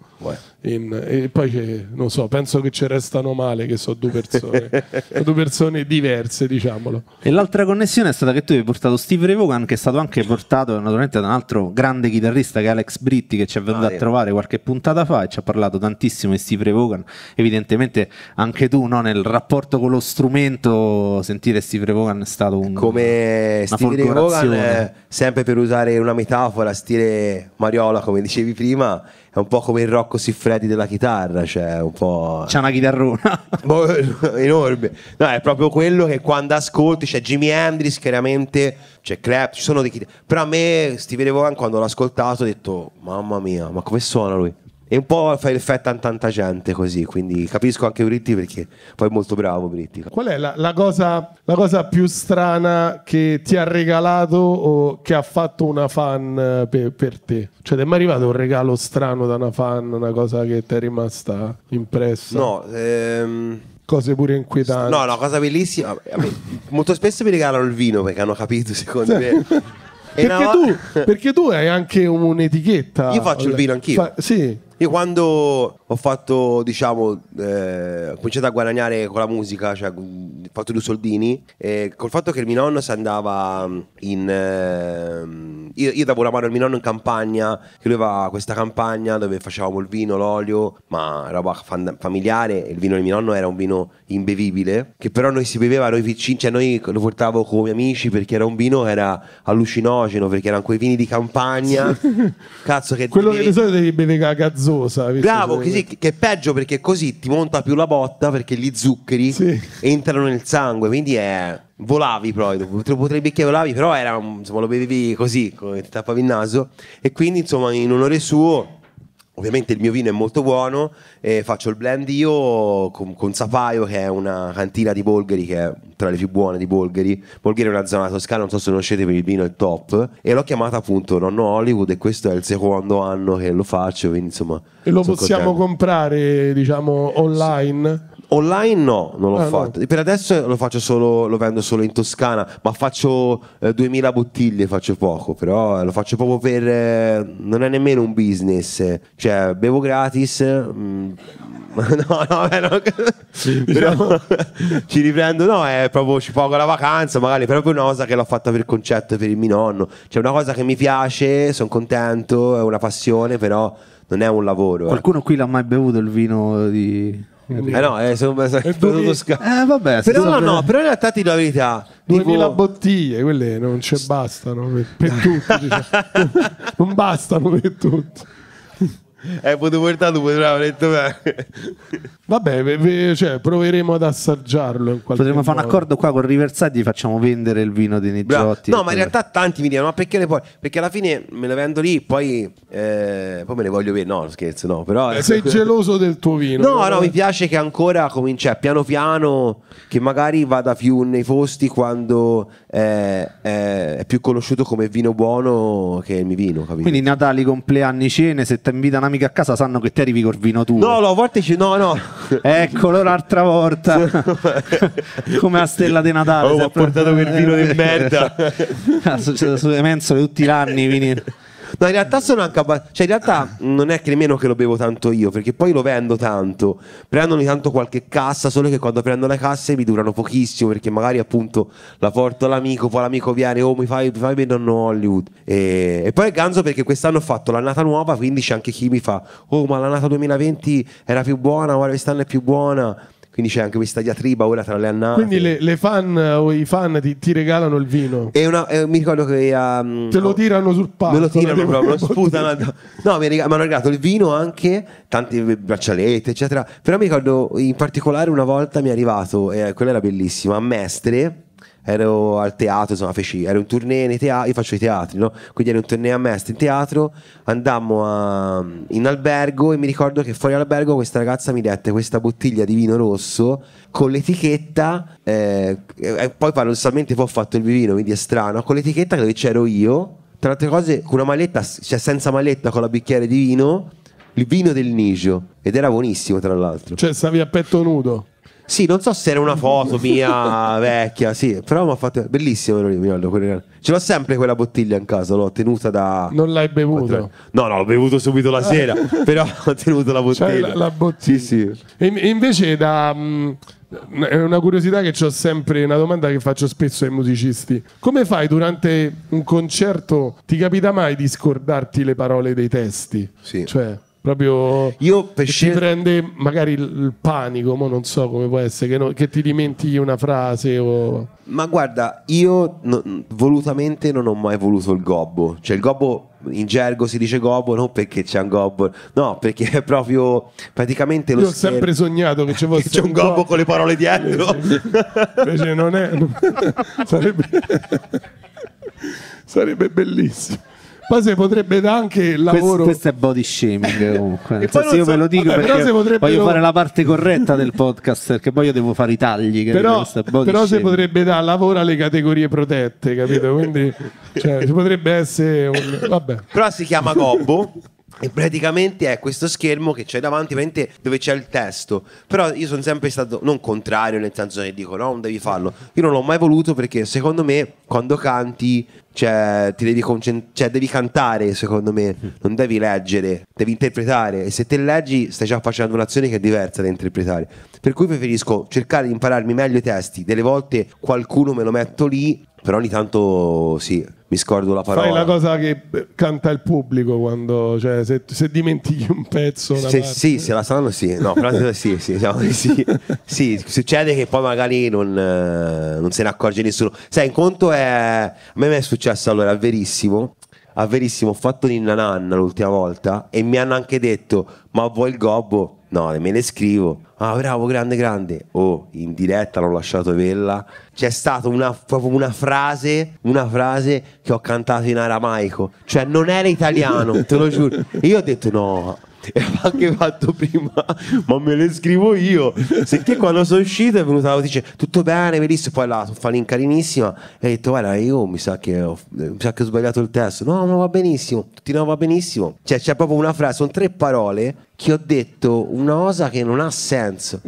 S3: In, e poi che, non so, penso che ci restano male che sono due persone, *laughs* due persone diverse, diciamolo.
S2: E l'altra connessione è stata che tu hai portato Steve Revogan, che è stato anche portato naturalmente da un altro grande chitarrista che è Alex Britti, che ci è venuto ah, a trovare qualche puntata fa e ci ha parlato tantissimo di Steve Revogan. Evidentemente anche tu, no, nel rapporto con lo strumento, sentire Steve Revogan è stato un...
S1: Come Steve Revogan, eh, sempre per usare una metafora, stile Mariola, come dicevi prima è un po' come il Rocco Siffredi della chitarra, cioè un po'... C'è una chitarruna. *laughs* Boh, enorme. No, è proprio quello che quando ascolti, c'è Jimi Hendrix chiaramente, c'è Clap, ci sono dei chitarri. Però a me Stevie Ray Vaughan quando l'ho ascoltato ho detto, mamma mia, ma come suona lui? E un po' fa l'effetto a tanta gente così, quindi capisco anche Britti perché poi è molto bravo Britti.
S3: Qual è la, la, cosa, la cosa più strana che ti ha regalato o che ha fatto una fan eh, per, per te? Cioè ti è mai arrivato un regalo strano da una fan, una cosa che ti è rimasta impressa? No,
S1: ehm,
S3: cose pure inquietanti.
S1: No, la cosa bellissima. molto spesso mi regalano il vino perché hanno capito, secondo me.
S3: Perché, no... tu, perché, tu, hai anche un'etichetta. Io faccio il vino anch'io. Fa... sì.
S1: Y cuando ho fatto, diciamo, eh, ho cominciato a guadagnare con la musica, cioè ho fatto due soldini, e col fatto che il mio nonno si andava mm, in... Eh, io, io, davo la mano al mio nonno in campagna, che lui aveva questa campagna dove facevamo il vino, l'olio, ma roba fan, familiare, il vino del mio nonno era un vino imbevibile, che però noi si beveva, noi vicini, cioè noi lo portavo con i miei amici perché era un vino che era allucinogeno, perché erano quei vini di campagna,
S3: cazzo che... Quello che di solito devi bere gazzosa.
S1: Bravo, che sì che è peggio perché così ti monta più la botta perché gli zuccheri sì. entrano nel sangue, quindi è... Volavi proprio, potrei bicchiare volavi, però era, insomma, lo bevevi così, come ti tappavi il naso e quindi insomma in onore suo ovviamente il mio vino è molto buono, e faccio il blend io con, con, Sapaio che è una cantina di Bolgheri che è tra le più buone di Bolgheri, Bolgheri è una zona toscana, non so se conoscete per il vino è top e l'ho chiamata appunto Nonno Hollywood e questo è il secondo anno che lo faccio, quindi insomma... E lo possiamo contento.
S3: comprare diciamo online? Online no,
S1: non l'ho ah, fatto. No. Per adesso lo, faccio solo, lo vendo solo in Toscana, ma faccio eh, 2000 bottiglie, faccio poco, però eh, lo faccio proprio per... Eh, non è nemmeno un business, cioè bevo gratis. Mm, *laughs* no, no, beh, no *laughs* però *laughs* ci riprendo, no, è proprio ci pago la vacanza, magari è proprio una cosa che l'ho fatta per concetto per il mio nonno. Cioè una cosa che mi piace, sono contento, è una passione, però non è un lavoro.
S2: Eh. Qualcuno eh. qui l'ha mai bevuto il vino di... Eh, eh no, eh, eh sono eh, stato scarso. Eh,
S3: vabbè, però, no, no,
S1: però in realtà ti do la verità.
S3: 2000 tipo... bottiglie, quelle non ci bastano per, per tutti. diciamo. *laughs* non bastano per tutti. Hai potuto portare tu, potrà aver detto Vabbè, ve- cioè, proveremo ad assaggiarlo. In qualche Potremmo fare un accordo
S2: qua con Riversati, facciamo vendere il vino dei Bravo. No, ma in realtà
S3: tanti mi
S1: dicono: ma perché ne puoi? Perché alla fine me lo vendo lì, poi, eh, poi me ne voglio bene. No, scherzo,
S3: no. Però eh, Sei *laughs* geloso del tuo vino. No, no, mi
S1: piace che ancora comincia cioè, piano piano, che magari vada più nei posti quando è, è, è, più conosciuto
S2: come vino buono che il mio vino. Capito? Quindi Natali, compleanni, cene, se ti invita un amico a casa sanno che ti arrivi col vino tuo. No, no, a volte ci... no, no. *laughs* Eccolo un'altra volta. *laughs* come a stella di Natale. Oh, ho portato quel vino di merda. *laughs* Menzola tutti l'anni, vini. No, in realtà sono anche abbastanza. Cioè, in realtà non è che nemmeno che lo bevo
S1: tanto io, perché poi lo vendo tanto. Prendo ogni tanto qualche cassa, solo che quando prendo le casse mi durano pochissimo, perché magari appunto la porto all'amico, poi l'amico viene, oh mi fai, mi fai vedere a Hollywood. E, e poi Ganzo perché quest'anno ho fatto l'annata nuova, quindi c'è anche chi mi fa, oh ma l'annata 2020 era più buona, ora quest'anno è più buona quindi c'è anche questa diatriba ora tra le annate.
S3: Quindi le, le fan o i fan ti, ti regalano il vino? È una, è, eh, mi ricordo che... Um, Te lo tirano sul palco. Me lo tirano *laughs* proprio, lo sputano.
S1: No, mi, rega- hanno regalato il vino anche, tante braccialette, eccetera. Però mi ricordo in particolare una volta mi è arrivato, eh, quella era bellissima, a Mestre ero al teatro, insomma, feci, ero in tournée nei teatri, io faccio i teatri, no? Quindi ero in tournée a Mest in teatro, andammo a, in albergo e mi ricordo che fuori all'albergo questa ragazza mi dette questa bottiglia di vino rosso con l'etichetta, eh, e poi paradossalmente poi ho fatto il vino, quindi è strano, con l'etichetta dove c'ero io, tra le altre cose con una maletta, cioè senza maletta, con la bicchiere di vino, il vino del Nijo, ed era buonissimo tra l'altro.
S3: Cioè stavi a petto nudo? Sì, non so se era una foto *laughs* mia
S1: vecchia, sì, però mi ha fatto bellissimo Vinaldo, quello Ce l'ho sempre quella bottiglia in casa, l'ho tenuta da Non
S3: l'hai bevuto?
S1: No, no, l'ho bevuto subito la sera, *laughs* però ho tenuto la bottiglia. Cioè, la, la bottiglia. Sì, sì.
S3: E, invece da mm, è una curiosità che ho sempre, una domanda che faccio spesso ai musicisti. Come fai durante un concerto ti capita mai di scordarti le parole dei testi? Sì. Cioè proprio io per ti scel- prende magari il panico, ma non so come può essere, che, no, che ti dimentichi una frase o...
S1: Ma guarda, io no, volutamente non ho mai voluto il gobbo, cioè il gobbo in gergo si dice gobbo non perché c'è un gobbo, no, perché è proprio praticamente lo Io ho scher- sempre
S3: sognato che ci *laughs* fosse che un, gobbo, gobbo con le parole dietro. Invece, non è *laughs* sarebbe, *laughs* sarebbe
S2: bellissimo
S3: poi si potrebbe dare anche il lavoro questo, questo
S2: è body shaming *laughs* comunque senso, io ve lo dico vabbè, perché potrebbe... voglio fare la parte corretta del podcast perché poi io devo fare i tagli però, però si
S3: potrebbe dare lavoro alle categorie protette capito quindi cioè, potrebbe essere un... vabbè
S1: però si chiama Gobbo *laughs* E praticamente è questo schermo che c'è davanti, dove c'è il testo. Però io sono sempre stato non contrario, nel senso che dico no, non devi farlo. Io non l'ho mai voluto perché secondo me quando canti cioè, ti devi, concent- cioè, devi cantare, secondo me, mm. non devi leggere, devi interpretare. E se te leggi, stai già facendo un'azione che è diversa da interpretare. Per cui preferisco cercare di impararmi meglio i testi. Delle volte qualcuno me lo metto lì però ogni tanto sì, mi scordo la parola. Fai la
S3: cosa che eh, canta il pubblico quando, cioè, se, se dimentichi un pezzo. Se, sì, se
S1: la sanno, sì. No, però *laughs* sì, sì, diciamo sì. sì, Succede che poi magari non, eh, non, se ne accorge nessuno. Sai, in conto è. A me mi è successo allora, è verissimo. A verissimo, ho fatto l'inna nanna l'ultima volta e mi hanno anche detto: Ma vuoi il gobbo? No, me ne scrivo. Ah, bravo, grande, grande. Oh, in diretta l'ho lasciato vella. C'è stata una, proprio una frase, una frase che ho cantato in aramaico. Cioè, non era italiano, *laughs* te lo giuro. E io ho detto no e eravamo anche fatto prima, ma me le scrivo io. Sicché quando sono uscito è venuta la dice tutto bene, benissimo. Poi la fanlin carinissima e ha detto guarda io mi sa, che ho, eh, mi sa che ho sbagliato il testo. No, ma va benissimo, tutti no, va benissimo. Cioè c'è proprio una frase, sono tre parole che ho detto una cosa che non ha senso.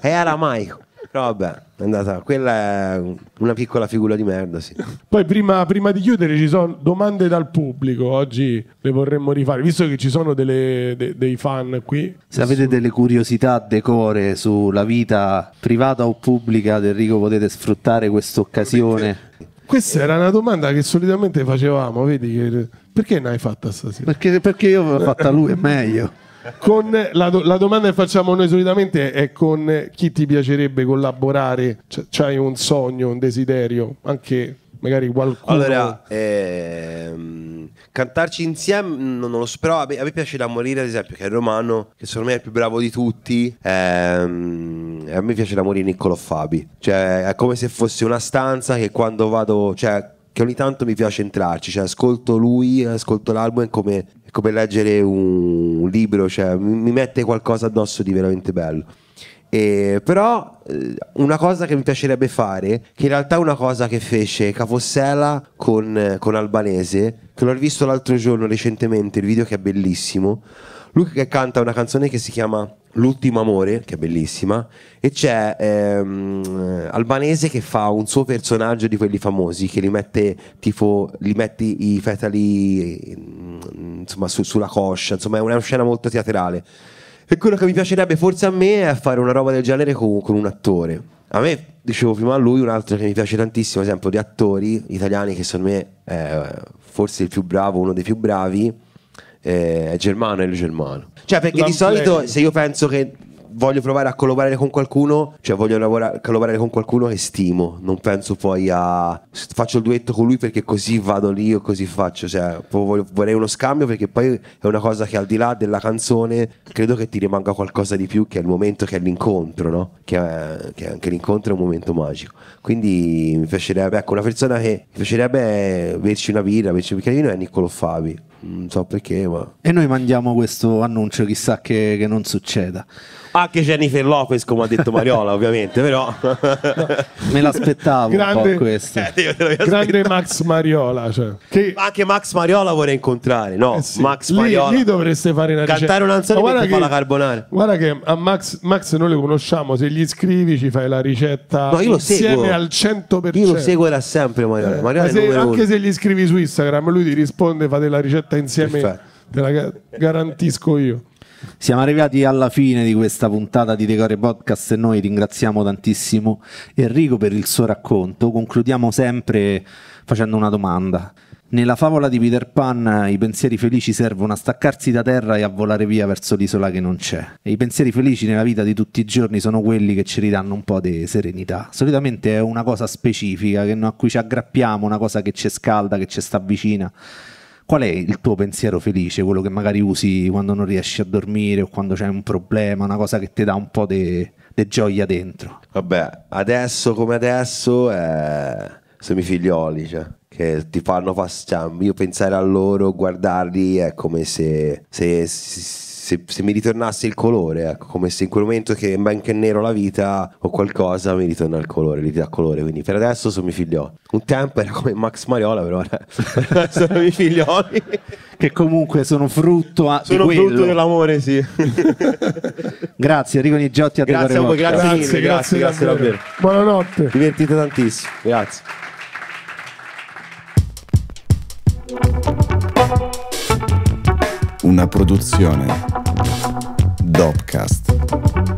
S1: È *laughs* aramaico. Però vabbè, è andata. Quella è una piccola figura di merda, sì.
S3: Poi prima, prima, di chiudere ci sono domande dal pubblico. Oggi le vorremmo rifare, visto che ci sono delle, de, dei fan qui. Se
S2: avete delle curiosità decore sulla vita privata o pubblica di Enrico, potete sfruttare questa occasione.
S3: Questa era una domanda che solitamente facevamo, vedi che... Perché ne hai fatta stasera? Perché, perché io l'ho fatta lui, è meglio. Con la, do- la, domanda che facciamo noi solitamente è con chi ti piacerebbe collaborare? C- c'hai un sogno, un desiderio? Anche magari qualcuno. Allora,
S1: ehm, cantarci insieme mm, non, non, lo so, però a me, a me piace da morire, ad esempio, che è Romano, che secondo me è il più bravo di tutti. Ehm, a me piace da morire Niccolo Fabi. Cioè, è come se fosse una stanza che quando vado, cioè, che ogni tanto mi piace entrarci, cioè ascolto lui, ascolto l'album e come è come leggere un libro, cioè, mi mette qualcosa addosso di veramente bello. E, però eh, una cosa che mi piacerebbe fare, che in realtà è una cosa che fece Cafossela con, con Albanese, che l'ho visto l'altro giorno recentemente, il video che è bellissimo. Lui che canta una canzone che si chiama L'ultimo amore, che è bellissima, e c'è ehm, Albanese che fa un suo personaggio di quelli famosi, che li mette tipo, li metti i fetali mm, insomma, su, sulla coscia, insomma è una scena molto teatrale. E quello che mi piacerebbe forse a me è fare una roba del genere con, con un attore. A me, dicevo prima a lui, un altro che mi piace tantissimo, esempio di attori italiani che secondo me è forse il più bravo, uno dei più bravi, eh, è germano e il germano. Cioè, perché di solito se io penso che voglio provare a collaborare con qualcuno, cioè voglio lavorare, collaborare con qualcuno che stimo, non penso poi a faccio il duetto con lui perché così vado lì o così faccio, cioè voglio, vorrei uno scambio perché poi è una cosa che al di là della canzone credo che ti rimanga qualcosa di più che è il momento, che è l'incontro, no? Che, è, che anche l'incontro è un momento magico. Quindi mi piacerebbe, ecco, una persona che mi piacerebbe averci una birra,
S2: berci un bicchierino è Niccolo Fabi non so perché, ma... E noi mandiamo questo annuncio, chissà che, che non succeda. Anche
S1: Jennifer Lopez, come ha detto Mariola, ovviamente, però...
S3: Me l'aspettavo Grande, questo.
S1: Eh, Grande
S2: Max Mariola. Cioè,
S3: che...
S1: Anche Max Mariola vorrei incontrare, no? Eh sì. Max Mariola. Lì,
S3: dovreste fare una ricerca. Cantare una canzone che, la carbonara. Guarda che a Max, Max noi lo conosciamo, se gli scrivi ci fai la ricetta no, io lo insieme seguo. al 100%. Io lo seguo da
S1: sempre Mariola. Eh, Mariola eh, se, anche uno.
S3: se gli scrivi su Instagram lui ti risponde, fate la ricetta gatta insieme, Perfetto. te la garantisco io. Siamo
S2: arrivati alla fine di questa puntata di Decore Podcast e noi ringraziamo tantissimo Enrico per il suo racconto. Concludiamo sempre facendo una domanda. Nella favola di Peter Pan i pensieri felici servono a staccarsi da terra e a volare via verso l'isola che non c'è. E i pensieri felici nella vita di tutti i giorni sono quelli che ci ridanno un po' di serenità. Solitamente è una cosa specifica a cui ci aggrappiamo, una cosa che ci scalda, che ci sta vicina Qual è il tuo pensiero felice, quello che magari usi quando non riesci a dormire o quando c'è un problema, una cosa che ti dà un po' di de... gioia dentro? Vabbè, adesso
S1: come adesso è... Eh, sono i figlioli, cioè che ti fanno fastidio. Io pensare a loro, guardarli è come se, se, se se, se, mi ritornasse il colore, ecco, come se in quel momento che in bianco e nero la vita o qualcosa mi ritorna il colore, gli colore. Quindi per adesso sono i figlioli. Un tempo era come Max Mariola, però *laughs*
S2: sono i figlioli. Che comunque sono frutto a, ah, sono frutto dell'amore, sì. *laughs* grazie Enrico Nigiotti a te. Grazie a grazie, grazie, grazie, grazie, davvero. Buonanotte. Divertite tantissimo, grazie.
S3: Una produzione Dopcast.